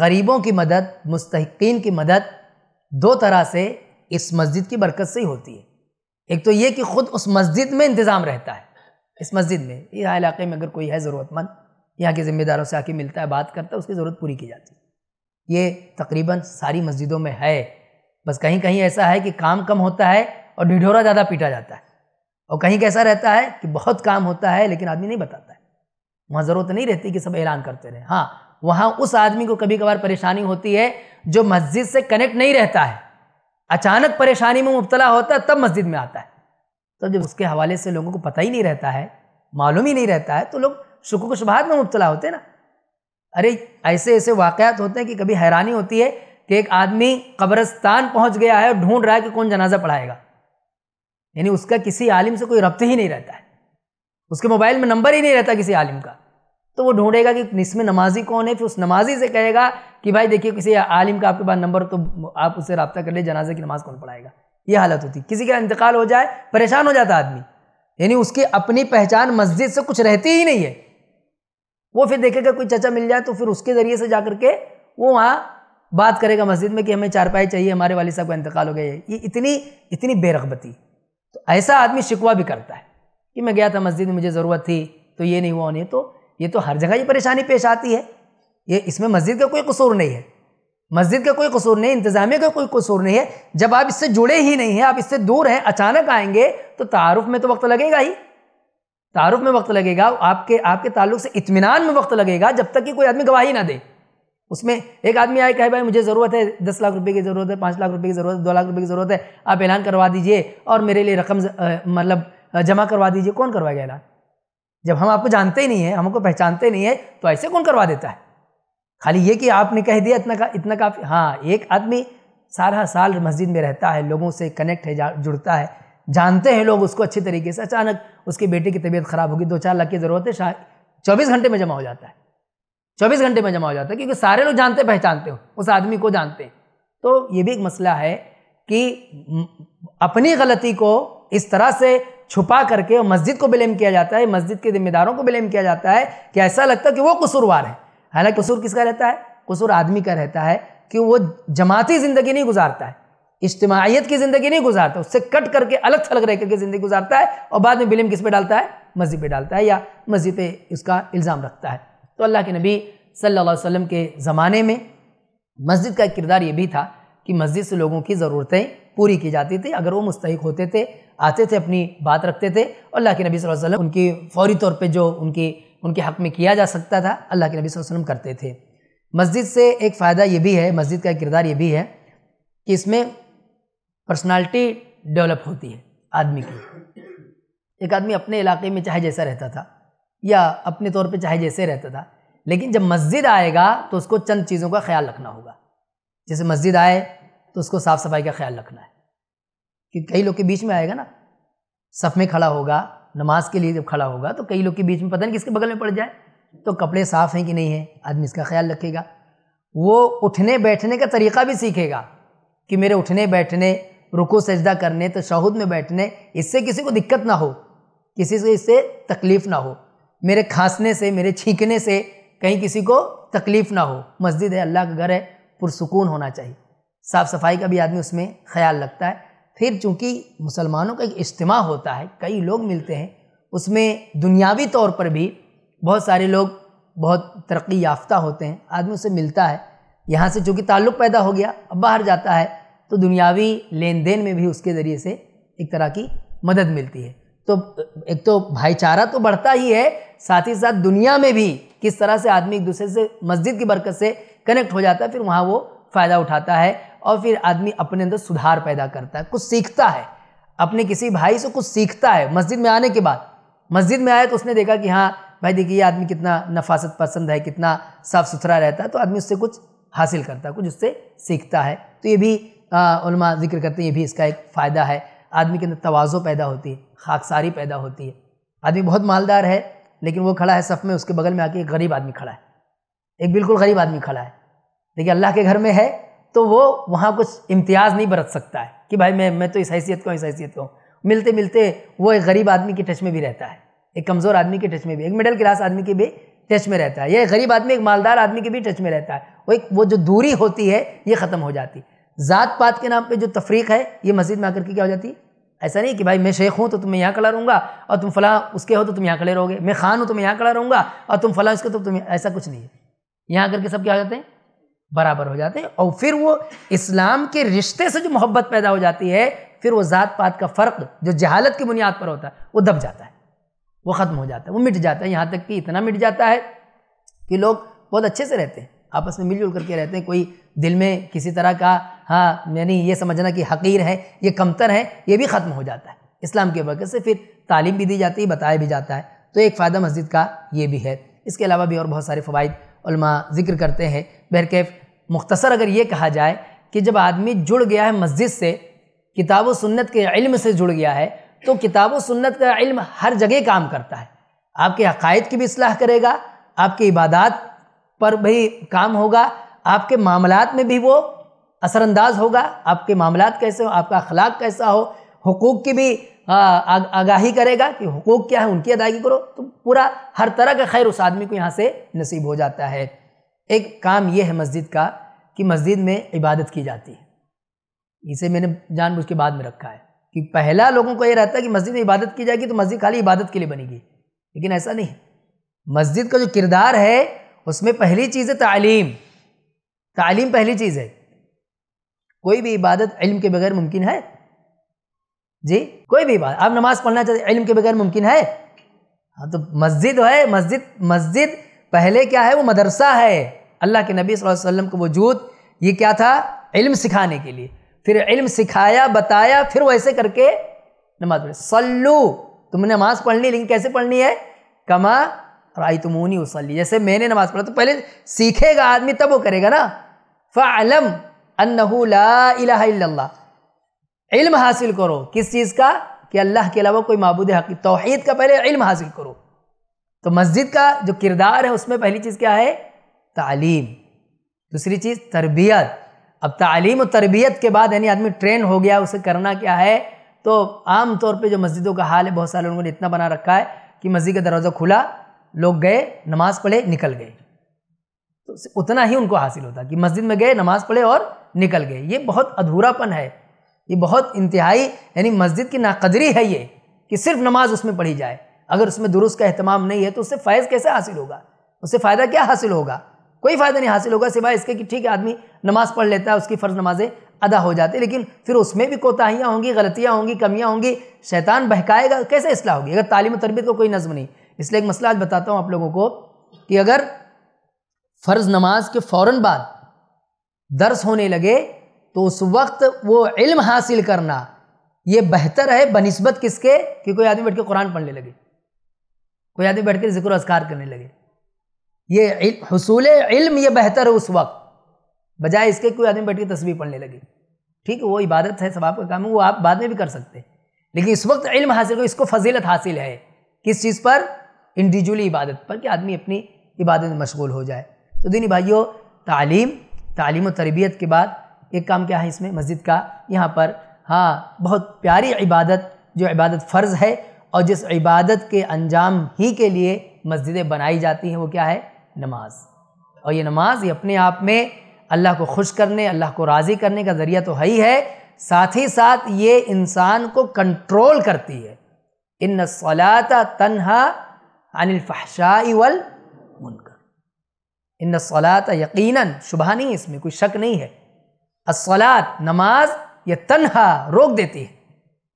गरीबों की मदद मुस्तकिन की मदद दो तरह से इस मस्जिद की बरकत से ही होती है एक तो ये कि ख़ुद उस मस्जिद में इंतज़ाम रहता है इस मस्जिद में यहाँ इलाके में अगर कोई है ज़रूरतमंद यहाँ के ज़िम्मेदारों से आके मिलता है बात करता है उसकी ज़रूरत पूरी की जाती है ये तकरीबन सारी मस्जिदों में है बस कहीं कहीं ऐसा है कि काम कम होता है और ढिढोरा ज़्यादा पीटा जाता है और कहीं कैसा रहता है कि बहुत काम होता है लेकिन आदमी नहीं बताता है वहाँ ज़रूरत नहीं रहती कि सब ऐलान करते रहे हाँ वहाँ उस आदमी को कभी कभार परेशानी होती है जो मस्जिद से कनेक्ट नहीं रहता है अचानक परेशानी में मुबतला होता है तब मस्जिद में आता है तो जब उसके हवाले से लोगों को पता ही नहीं रहता है मालूम ही नहीं रहता है तो लोग शुक्र शुबहत में मुबतला होते हैं ना अरे ऐसे ऐसे वाक़ात होते हैं कि कभी हैरानी होती है कि एक आदमी कब्रस्तान पहुंच गया है और ढूंढ रहा है कि कौन जनाजा पढ़ाएगा यानी उसका किसी आलिम से कोई रब्त ही नहीं रहता है उसके मोबाइल में नंबर ही नहीं रहता किसी आलिम का तो वो ढूंढेगा कि इसमें नमाजी कौन है फिर उस नमाजी से कहेगा कि भाई देखिए किसी आलिम का आपके पास नंबर तो आप उससे रबता कर ले जनाजे की नमाज़ कौन पढ़ाएगा ये हालत होती किसी का इंतकाल हो जाए परेशान हो जाता आदमी यानी उसकी अपनी पहचान मस्जिद से कुछ रहती ही नहीं है वो फिर देखेगा कोई चचा मिल जाए तो फिर उसके ज़रिए से जा के वो वहाँ बात करेगा मस्जिद में कि हमें चारपाई चाहिए हमारे वाले साहब का इंतकाल हो गया है ये इतनी इतनी बेरगबती तो ऐसा आदमी शिकवा भी करता है कि मैं गया था मस्जिद में मुझे ज़रूरत थी तो ये नहीं हुआ नहीं तो ये तो हर जगह ये परेशानी पेश आती है ये इसमें मस्जिद का कोई कसूर नहीं है मस्जिद का कोई कसूर नहीं इंतज़ामिया का कोई कसूर नहीं है जब आप इससे जुड़े ही नहीं हैं आप इससे दूर हैं अचानक आएंगे तो तारुफ में तो वक्त लगेगा ही तारुफ में वक्त लगेगा आपके आपके ताल्लुक से इतमान में वक्त लगेगा जब तक कि कोई आदमी गवाही ना दे उसमें एक आदमी आए कहे भाई मुझे ज़रूरत है दस लाख रुपए की ज़रूरत है पाँच लाख रुपए की ज़रूरत है दो लाख रुपए की ज़रूरत है आप ऐलान करवा दीजिए और मेरे लिए रकम मतलब जमा करवा दीजिए कौन करवाएगा ऐलान जब हम आपको जानते ही नहीं है हमको पहचानते नहीं है तो ऐसे कौन करवा देता है खाली ये कि आपने कह दिया इतना का इतना काफ़ी हाँ एक आदमी सारा साल मस्जिद में रहता है लोगों से कनेक्ट है जुड़ता है जानते हैं लोग उसको अच्छे तरीके से अचानक उसके बेटे की तबीयत ख़राब होगी दो चार लाख की ज़रूरत है शायद चौबीस घंटे में जमा हो जाता है चौबीस घंटे में जमा हो जाता है क्योंकि सारे लोग जानते पहचानते हो उस आदमी को जानते हैं तो ये भी एक मसला है कि अपनी गलती को इस तरह से छुपा करके और मस्जिद को ब्लेम किया जाता है मस्जिद के जिम्मेदारों को ब्लेम किया जाता है कि ऐसा लगता है कि वो कसूरवार है हालांकि कसूर किसका रहता है कसूर आदमी का रहता है कि वो जमाती ज़िंदगी नहीं गुजारता है इज्तमाहीत की ज़िंदगी नहीं गुजारता उससे कट करके अलग थलग रह करके ज़िंदगी गुजारता है और बाद में ब्लेम किस पर डालता है मस्जिद पर डालता है या मस्जिद पर इसका इल्ज़ाम रखता है तो अल्लाह के नबी सल्लल्लाहु अलैहि वसल्लम के ज़माने में मस्जिद का एक किरदार ये भी था कि मस्जिद से लोगों की ज़रूरतें पूरी की जाती थी अगर वो मुस्तक होते थे आते थे अपनी बात रखते थे और अल्लाह के नबी वसल्लम उनकी फौरी तौर पर जो उनकी उनके हक़ में किया जा सकता था अल्लाह के नबी वसल्लम करते थे मस्जिद से एक फ़ायदा ये भी है मस्जिद का किरदार ये भी है कि इसमें पर्सनालिटी डेवलप होती है आदमी की एक आदमी अपने इलाके में चाहे जैसा रहता था या अपने तौर पर चाहे जैसे रहता था लेकिन जब मस्जिद आएगा तो उसको चंद चीज़ों का ख्याल रखना होगा जैसे मस्जिद आए तो उसको साफ़ सफाई का ख्याल रखना है कि कई लोग के बीच में आएगा ना सफ़ में खड़ा होगा नमाज के लिए जब खड़ा होगा तो कई लोग के बीच में पता नहीं किसके बगल में पड़ जाए तो कपड़े साफ़ हैं कि नहीं है आदमी इसका ख्याल रखेगा वो उठने बैठने का तरीका भी सीखेगा कि मेरे उठने बैठने रुको सजदा करने तो शहूद में बैठने इससे किसी को दिक्कत ना हो किसी से इससे तकलीफ़ ना हो मेरे खांसने से मेरे छींकने से कहीं किसी को तकलीफ़ ना हो मस्जिद है अल्लाह का घर है पुरसकून होना चाहिए साफ़ सफाई का भी आदमी उसमें ख्याल रखता है फिर चूंकि मुसलमानों का एक इज्तम होता है कई लोग मिलते हैं उसमें दुनियावी तौर पर भी बहुत सारे लोग बहुत तरक्की याफ्ता होते हैं आदमी उससे मिलता है यहाँ से चूँकि ताल्लुक़ पैदा हो गया अब बाहर जाता है तो दुनियावी लेन देन में भी उसके ज़रिए से एक तरह की मदद मिलती है तो एक तो भाईचारा तो बढ़ता ही है साथ ही साथ दुनिया में भी किस तरह से आदमी एक दूसरे से मस्जिद की बरकत से कनेक्ट हो जाता है फिर वहाँ वो फ़ायदा उठाता है और फिर आदमी अपने अंदर सुधार पैदा करता है कुछ सीखता है अपने किसी भाई से कुछ सीखता है मस्जिद में आने के बाद मस्जिद में आया तो उसने देखा कि हाँ भाई देखिए आदमी कितना नफासत पसंद है कितना साफ़ सुथरा रहता है तो आदमी उससे कुछ हासिल करता है कुछ उससे सीखता है तो ये भी आ, जिक्र करते हैं ये भी इसका एक फ़ायदा है आदमी के अंदर तोज़ो पैदा होती है खाकसारी पैदा होती है आदमी बहुत मालदार है लेकिन वो खड़ा है सफ़ में उसके बगल में आके एक गरीब आदमी खड़ा है एक बिल्कुल गरीब आदमी खड़ा है देखिए अल्लाह के घर में है तो वो वहाँ कुछ इम्तियाज़ नहीं बरत सकता है कि भाई मैं मैं तो इस हैसियत का इस हैसियत का हूँ मिलते मिलते वो एक गरीब आदमी के टच में भी रहता है एक कमज़ोर आदमी के टच में भी एक मिडिल क्लास आदमी के भी टच में रहता है या एक गरीब आदमी एक मालदार आदमी के भी टच में रहता है वो एक वो जो दूरी होती है ये ख़त्म हो जाती ज़ात पात के नाम पर जो तफरीक है ये मस्जिद में आकर के क्या हो जाती ऐसा नहीं कि भाई मैं शेख हूँ तो तुम्हें यहाँ खड़ा रहूँगा और तुम फला उसके हो तो तुम यहाँ खड़े रहोगे मैं खान हूँ तो मैं यहाँ खड़ा रहूँगा और तुम फला उसके तो तुम ऐसा कुछ नहीं है यहाँ करके सब क्या हो जाते हैं बराबर हो जाते हैं और फिर वो इस्लाम के रिश्ते से जो मोहब्बत पैदा हो जाती है फिर वो ज़ात पात का फ़र्क जो जहालत की बुनियाद पर होता है वो दब जाता है वो ख़त्म हो जाता है वो मिट जाता है यहाँ तक कि इतना मिट जाता है कि लोग बहुत अच्छे से रहते हैं आपस में मिलजुल करके रहते हैं कोई दिल में किसी तरह का हाँ यानी ये समझना कि हकीर है ये कमतर है ये भी ख़त्म हो जाता है इस्लाम के वक़्त से फिर तालीम भी दी जाती है बताया भी जाता है तो एक फ़ायदा मस्जिद का ये भी है इसके अलावा भी और बहुत सारे फ़वाद जिक्र करते हैं बहरकैफ मुख्तसर अगर ये कहा जाए कि जब आदमी जुड़ गया है मस्जिद से किताब सुन्नत के इल्म से जुड़ गया है तो किताब सुन्नत का इल्म हर जगह काम करता है आपके अकायद की भी असलाह करेगा आपकी इबादत पर भी काम होगा आपके मामलात में भी वो असरानंदाज होगा आपके मामलात कैसे हो आपका अखलाक कैसा हो हकूक़ की भी हाँ, आगाही करेगा कि हुकूक क्या है उनकी अदायगी करो तो पूरा हर तरह का खैर उस आदमी को यहाँ से नसीब हो जाता है एक काम यह है मस्जिद का कि मस्जिद में इबादत की जाती है इसे मैंने जानबूझ के बाद में रखा है कि पहला लोगों को यह रहता है कि मस्जिद में इबादत की जाएगी तो मस्जिद खाली इबादत के लिए बनेगी लेकिन ऐसा नहीं मस्जिद का जो किरदार है उसमें पहली चीज़ है तालीम तालीम पहली चीज़ है कोई भी इबादत इल्म के बगैर मुमकिन है जी कोई भी बात आप नमाज पढ़ना चाहते इल्म के बगैर मुमकिन है हाँ तो मस्जिद है मस्जिद मस्जिद पहले क्या है वो मदरसा है अल्लाह के नबी वसल्लम का वजूद ये क्या था इल्म सिखाने के लिए फिर इल्म सिखाया बताया फिर वैसे करके नमाज पढ़ी सल्लू तुमने नमाज पढ़नी लेकिन कैसे पढ़नी है कमा राय तुमूनी उसली जैसे मैंने नमाज पढ़ा तो पहले सीखेगा आदमी तब वो करेगा ना फ़लम अन्नहू ला इला इल्म हासिल करो किस चीज़ का कि अल्लाह के अलावा कोई मबूद हक तोहद का पहले इल्म हासिल करो तो मस्जिद का जो किरदार है उसमें पहली चीज़ क्या है तालीम दूसरी चीज़ तरबियत अब तालीम और तरबियत के बाद यानी आदमी ट्रेन हो गया उसे करना क्या है तो आम तौर पे जो मस्जिदों का हाल है बहुत सारे लोगों ने इतना बना रखा है कि मस्जिद का दरवाज़ा खुला लोग गए नमाज़ पढ़े निकल गए तो उतना ही उनको हासिल होता कि मस्जिद में गए नमाज़ पढ़े और निकल गए ये बहुत अधूरापन है ये बहुत इंतहाई यानी मस्जिद की नाकदरी है ये कि सिर्फ नमाज उसमें पढ़ी जाए अगर उसमें दुरुस्त का अहतमाम नहीं है तो उससे फ़ैज़ कैसे हासिल होगा उससे फ़ायदा क्या हासिल होगा कोई फ़ायदा नहीं हासिल होगा सिवाय इसके कि ठीक है आदमी नमाज़ पढ़ लेता है उसकी फ़र्ज़ नमाज़ें अदा हो जाती लेकिन फिर उसमें भी कोताहियाँ होंगी गलतियाँ होंगी कमियाँ होंगी शैतान बहकाएगा कैसे असलाह होगी अगर तालीम तरबियत को कोई नज़म नहीं इसलिए एक मसला आज बताता हूँ आप लोगों को कि अगर फ़र्ज़ नमाज के फ़ौर बाद दर्स होने लगे तो उस वक्त वो इल्म हासिल करना ये बेहतर है बनस्बत किसके कि कोई आदमी बैठ के कुरान पढ़ने लगे कोई आदमी बैठ के जिक्र असकार करने लगे ये हसूल इल्म ये बेहतर है उस वक्त बजाय इसके कोई आदमी बैठ के तस्वीर पढ़ने लगे ठीक है वो इबादत है सवाब का काम है वो आप बाद में भी कर सकते हैं लेकिन इस वक्त इल्म हासिल को इसको फजीलत हासिल है किस चीज़ पर इंडिविजुअली इबादत पर कि आदमी अपनी इबादत में मशगूल हो जाए तो दीनी भाइयों तालीम तालीम और तरबियत के बाद एक काम क्या है इसमें मस्जिद का यहाँ पर हाँ बहुत प्यारी इबादत जो इबादत फ़र्ज़ है और जिस इबादत के अंजाम ही के लिए मस्जिदें बनाई जाती हैं वो क्या है नमाज और ये नमाज ये अपने आप में अल्लाह को खुश करने अल्लाह को राज़ी करने का ज़रिया तो है ही है साथ ही साथ ये इंसान को कंट्रोल करती है इन सलाता तनहा अनिलफाशाई वल मुनकर इन सलाता यकीनन शुबा नहीं इसमें कोई शक नहीं है असलात नमाज ये तनहा रोक देती है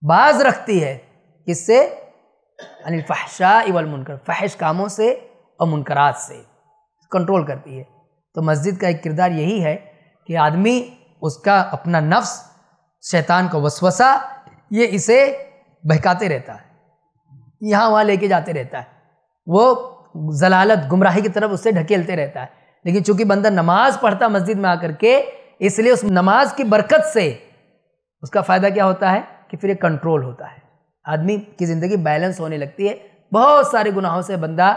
बाज रखती है किससे अनिलफाशा इवल मुनकर फहश कामों से और मुनकरात से कंट्रोल करती है तो मस्जिद का एक किरदार यही है कि आदमी उसका अपना नफ्स शैतान का वसवसा ये इसे बहकाते रहता है यहाँ वहाँ लेके जाते रहता है वो जलालत गुमराही की तरफ उससे ढकेलते रहता है लेकिन चूंकि बंदा नमाज पढ़ता मस्जिद में आकर के इसलिए उस नमाज की बरकत से उसका फ़ायदा क्या होता है कि फिर एक कंट्रोल होता है आदमी की ज़िंदगी बैलेंस होने लगती है बहुत सारे गुनाहों से बंदा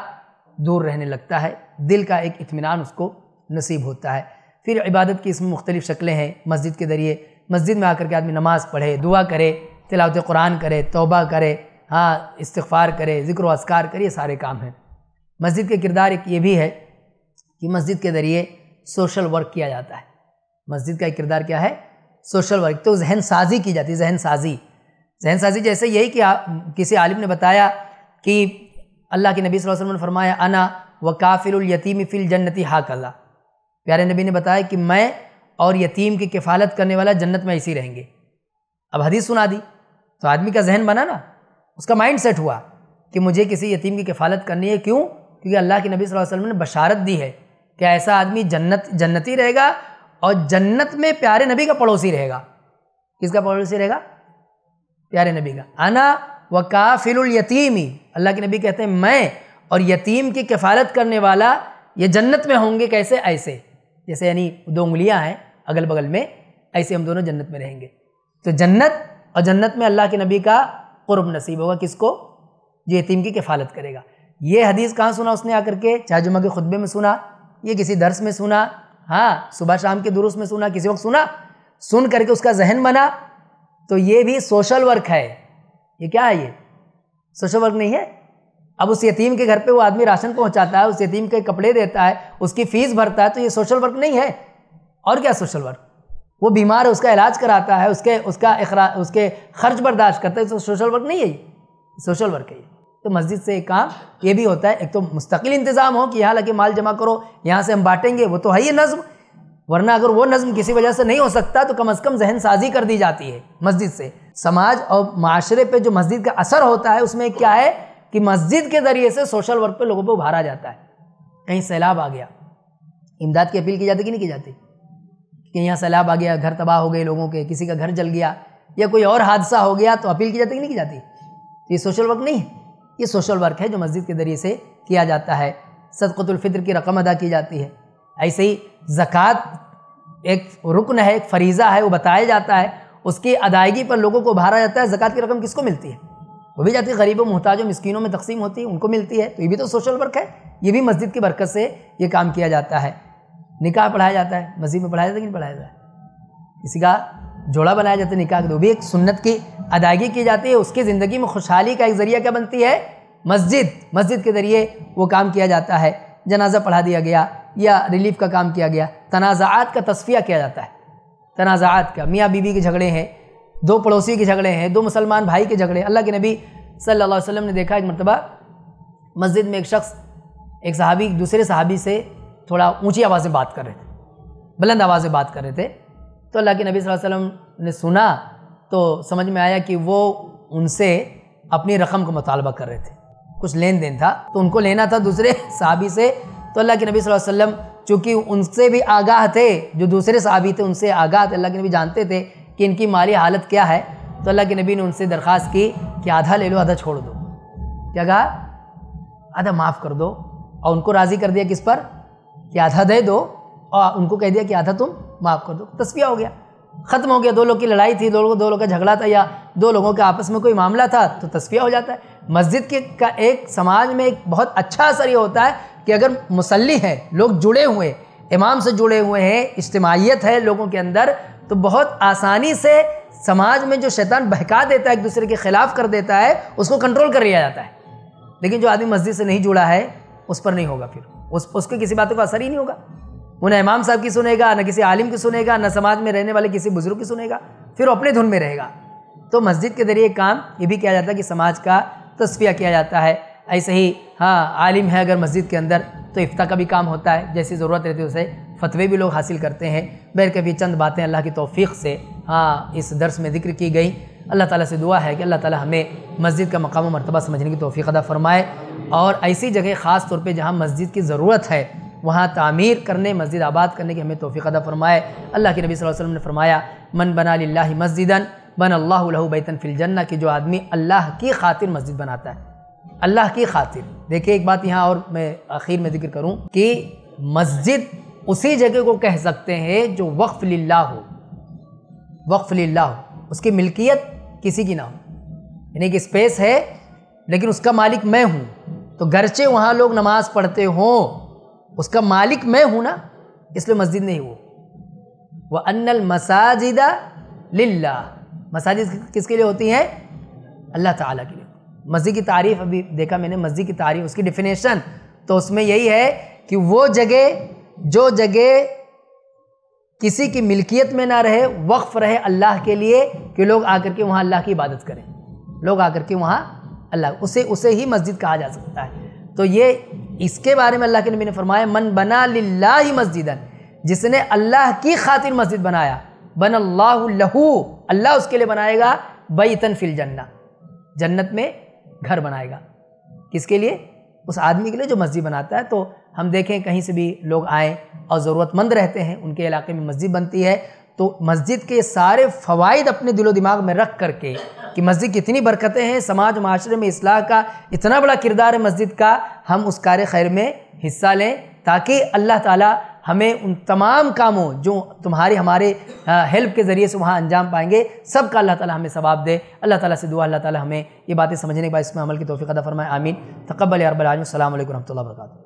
दूर रहने लगता है दिल का एक इतमान उसको नसीब होता है फिर इबादत की इसमें मुख्तलिफ़ शक्लें हैं मस्जिद के ज़रिए मस्जिद में आकर के आदमी नमाज़ पढ़े दुआ करे तिलावत कुरान करे तोबा करे हाँ इस्तफ़ार करे ज़िक्र असकार करे ये सारे काम हैं मस्जिद के किरदार एक ये भी है कि मस्जिद के ज़रिए सोशल वर्क किया जाता है मस्जिद का एक किरदार क्या है सोशल वर्क तो जहन साजी की जाती है जहन साजी जहन साजी जैसे यही कि आ, किसी आलिम ने बताया कि अल्लाह के नबी वसल्लम ने फरमाया अना व काफिल यतीम फ़िल जन्नति हाक अल्लाह प्यारे नबी ने बताया कि मैं और यतीम की किफ़ालत करने वाला जन्नत में ऐसी रहेंगे अब हदीस सुना दी तो आदमी का जहन बना ना उसका माइंड सेट हुआ कि मुझे किसी यतीम की किफ़ालत करनी है क्यों क्योंकि अल्लाह के नबी वसल्लम ने बशारत दी है कि ऐसा आदमी जन्नत जन्नती रहेगा और जन्नत में प्यारे नबी का पड़ोसी रहेगा किसका पड़ोसी रहेगा प्यारे नबी का अना व काफिल ही अल्लाह के नबी कहते हैं मैं और यतीम की किफ़ालत करने वाला ये जन्नत में होंगे कैसे ऐसे जैसे यानी दो उंगलियाँ हैं अगल बगल में ऐसे हम दोनों जन्नत में रहेंगे तो जन्नत और जन्नत में अल्लाह के नबी का क़ुरब नसीब होगा किसको जो यतीम की किफ़ालत करेगा ये हदीस कहाँ सुना उसने आकर के चाहे जुमा के खुतबे में सुना ये किसी दर्स में सुना हाँ सुबह शाम के दुरुस्त में सुना किसी वक्त सुना सुन करके उसका जहन बना तो ये भी सोशल वर्क है ये क्या है ये सोशल वर्क नहीं है अब उस यतीम के घर पे वो आदमी राशन पहुंचाता है उस यतीम के कपड़े देता है उसकी फ़ीस भरता है तो ये सोशल वर्क नहीं है और क्या सोशल वर्क वो बीमार है उसका इलाज कराता है उसके उसका उसके खर्च बर्दाश्त करता है तो सोशल वर्क नहीं है ये सोशल वर्क है ये तो मस्जिद से एक काम ये भी होता है एक तो मुस्तकिल इंतज़ाम हो कि यहाँ लगे माल जमा करो यहाँ से हम बांटेंगे वो तो है ही नज़म वरना अगर वो नज़म किसी वजह से नहीं हो सकता तो कम अज़ कम जहन साजी कर दी जाती है मस्जिद से समाज और माशरे पर जो मस्जिद का असर होता है उसमें क्या है कि मस्जिद के ज़रिए से सोशल वर्क पर लोगों पर उभारा जाता है कहीं सैलाब आ गया इमदाद की अपील की जाती कि नहीं की जाती कि यहाँ सैलाब आ गया घर तबाह हो गए लोगों के किसी का घर जल गया या कोई और हादसा हो गया तो अपील की जाती कि नहीं की जाती तो ये सोशल वर्क नहीं है ये सोशल वर्क है जो मस्जिद के ज़रिए से किया जाता है सदक़तुलफ़ितर की रकम अदा की जाती है ऐसे ही ज़क़़त एक रुकन है एक फरीज़ा है वो बताया जाता है उसकी अदायगी पर लोगों को उभारा जाता है ज़क़़त की रकम किसको मिलती है वो भी जाती है गरीबों मोहताजों मस्किनों में तकसीम होती है उनको मिलती है तो ये भी तो सोशल वर्क है ये भी मस्जिद की बरकत से ये काम किया जाता है निकाह पढ़ाया जाता है मस्जिद में पढ़ाया जाता है कि नहीं पढ़ाया जाता है किसी का जोड़ा बनाया जाता है निकाह के वो भी एक सुन्नत की अदायगी की जाती है उसकी ज़िंदगी में खुशहाली का एक ज़रिया क्या बनती है मस्जिद मस्जिद के ज़रिए वो काम किया जाता है जनाजा पढ़ा दिया गया या रिलीफ का काम किया गया तनाज़ात का तस्फिया किया जाता है तनाज़ात का मियाँ बीबी के झगड़े हैं दो पड़ोसी के झगड़े हैं दो मुसलमान भाई के झगड़े अल्लाह के नबी सल्लल्लाहु अलैहि वसल्लम ने देखा एक मरतबा मस्जिद में एक शख्स एक सहाबी दूसरे सहाबी से थोड़ा ऊँची आवाज़ में बात कर रहे थे बुलंद आवाज़ में बात कर रहे थे तो अल्लाह के नबी वसल्लम ने सुना तो समझ में आया कि वो उनसे अपनी रकम का मुतालबा कर रहे थे कुछ लेन देन था तो उनको लेना था दूसरे सहाबी से तो अल्लाह के नबी वसल्लम चूँकि उनसे भी आगाह थे जो दूसरे सहाबी थे उनसे आगाह थे अल्लाह के नबी जानते थे कि इनकी माली हालत क्या है तो अल्लाह के नबी ने उनसे दरख्वास्त की कि आधा ले लो आधा छोड़ दो क्या कहा आधा माफ़ कर दो और उनको राज़ी कर दिया किस पर कि आधा दे दो और उनको कह दिया कि आधा तुम माफ़ कर दो तस्वीर हो गया ख़त्म हो गया दो लोग की लड़ाई थी दो लोग दो लोग का झगड़ा था या दो लोगों के आपस में कोई मामला था तो तस्वीर हो जाता है मस्जिद के का एक समाज में एक बहुत अच्छा असर ये होता है कि अगर मुसल्ली है लोग जुड़े हुए इमाम से जुड़े हुए हैं इज्तमाहीत है लोगों के अंदर तो बहुत आसानी से समाज में जो शैतान बहका देता है एक दूसरे के ख़िलाफ़ कर देता है उसको कंट्रोल कर लिया जाता है लेकिन जो आदमी मस्जिद से नहीं जुड़ा है उस पर नहीं होगा फिर उस उसके किसी बातों का असर ही नहीं होगा वो ना इमाम साहब की सुनेगा ना किसी आलिम की सुनेगा ना समाज में रहने वाले किसी बुज़ुर्ग की सुनेगा फिर वो अपने धुन में रहेगा तो मस्जिद के ज़रिए काम ये भी किया जाता है कि समाज का तस्फिया किया जाता है ऐसे ही हाँ आलिम है अगर मस्जिद के अंदर तो इफ्ता का भी काम होता है जैसी ज़रूरत रहती है उसे फतवे भी लोग हासिल करते हैं बैर के भी चंद बातें अल्लाह की तोफ़ी से हाँ इस दर्स में जिक्र की गई अल्लाह ताला से दुआ है कि अल्लाह ताला हमें मस्जिद का मकाम मरतबा समझने की तोफ़ी अदा फ़रमाए और ऐसी जगह ख़ास तौर पर जहाँ मस्जिद की ज़रूरत है वहाँ तामीर करने मस्जिद आबाद करने की हमें तोफ़ी अदा फ़रमाए अल्लाह के नबी वसल्लम ने फ़रमाया मन बना ला मस्जिदन बन अल्लाह बैतन फिल जन्ना कि जो आदमी अल्लाह की खातिर मस्जिद बनाता है अल्लाह की खातिर देखिए एक बात यहाँ और मैं आखिर में जिक्र करूँ कि मस्जिद उसी जगह को कह सकते हैं जो वक्फ़ ला हो वक्फ़ ला हो उसकी मिल्कियत किसी की ना हो यानी कि स्पेस है लेकिन उसका मालिक मैं हूँ तो से वहाँ लोग नमाज़ पढ़ते हों उसका मालिक मैं हूँ ना इसलिए मस्जिद नहीं वो वह अनल मसाजिदा लिल्ला मसाजिद किसके लिए होती हैं अल्लाह ताला के लिए मस्जिद की तारीफ अभी देखा मैंने मस्जिद की तारीफ उसकी डिफिनेशन तो उसमें यही है कि वो जगह जो जगह किसी की मिल्कियत में ना रहे वक्फ़ रहे अल्लाह के लिए कि लोग आकर के वहाँ अल्लाह की इबादत करें लोग आकर के वहाँ अल्लाह उसे उसे ही मस्जिद कहा जा सकता है तो ये इसके बारे में अल्लाह के नबी ने फरमाया मन बना ही मस्जिदन जिसने अल्लाह की खातिर मस्जिद बनाया बन अल्लाह लहू अल्लाह उसके लिए बनाएगा बैतन फिल जन्ना जन्नत में घर बनाएगा किसके लिए उस आदमी के लिए जो मस्जिद बनाता है तो हम देखें कहीं से भी लोग आए और ज़रूरतमंद रहते हैं उनके इलाके में मस्जिद बनती है तो मस्जिद के सारे फ़वाद अपने दिलो दिमाग में रख करके कि मस्जिद की इतनी बरकतें हैं समाज माशरे में असलाह का इतना बड़ा किरदार है मस्जिद का हम उस कार खैर में हिस्सा लें ताकि अल्लाह ताला हमें उन तमाम कामों जो तुम्हारे हमारे हेल्प के ज़रिए से वहाँ अंजाम पाएंगे सब का अल्लाह ताला हमें सवाब दे अल्लाह ताला से दुआ अल्लाह ताला हमें ये बातें समझने के बाद इसमें अमल की तोफ़ी अदा फरमाए आमीन तकबल अरबल आजम अल्लाम वरहमल वर्का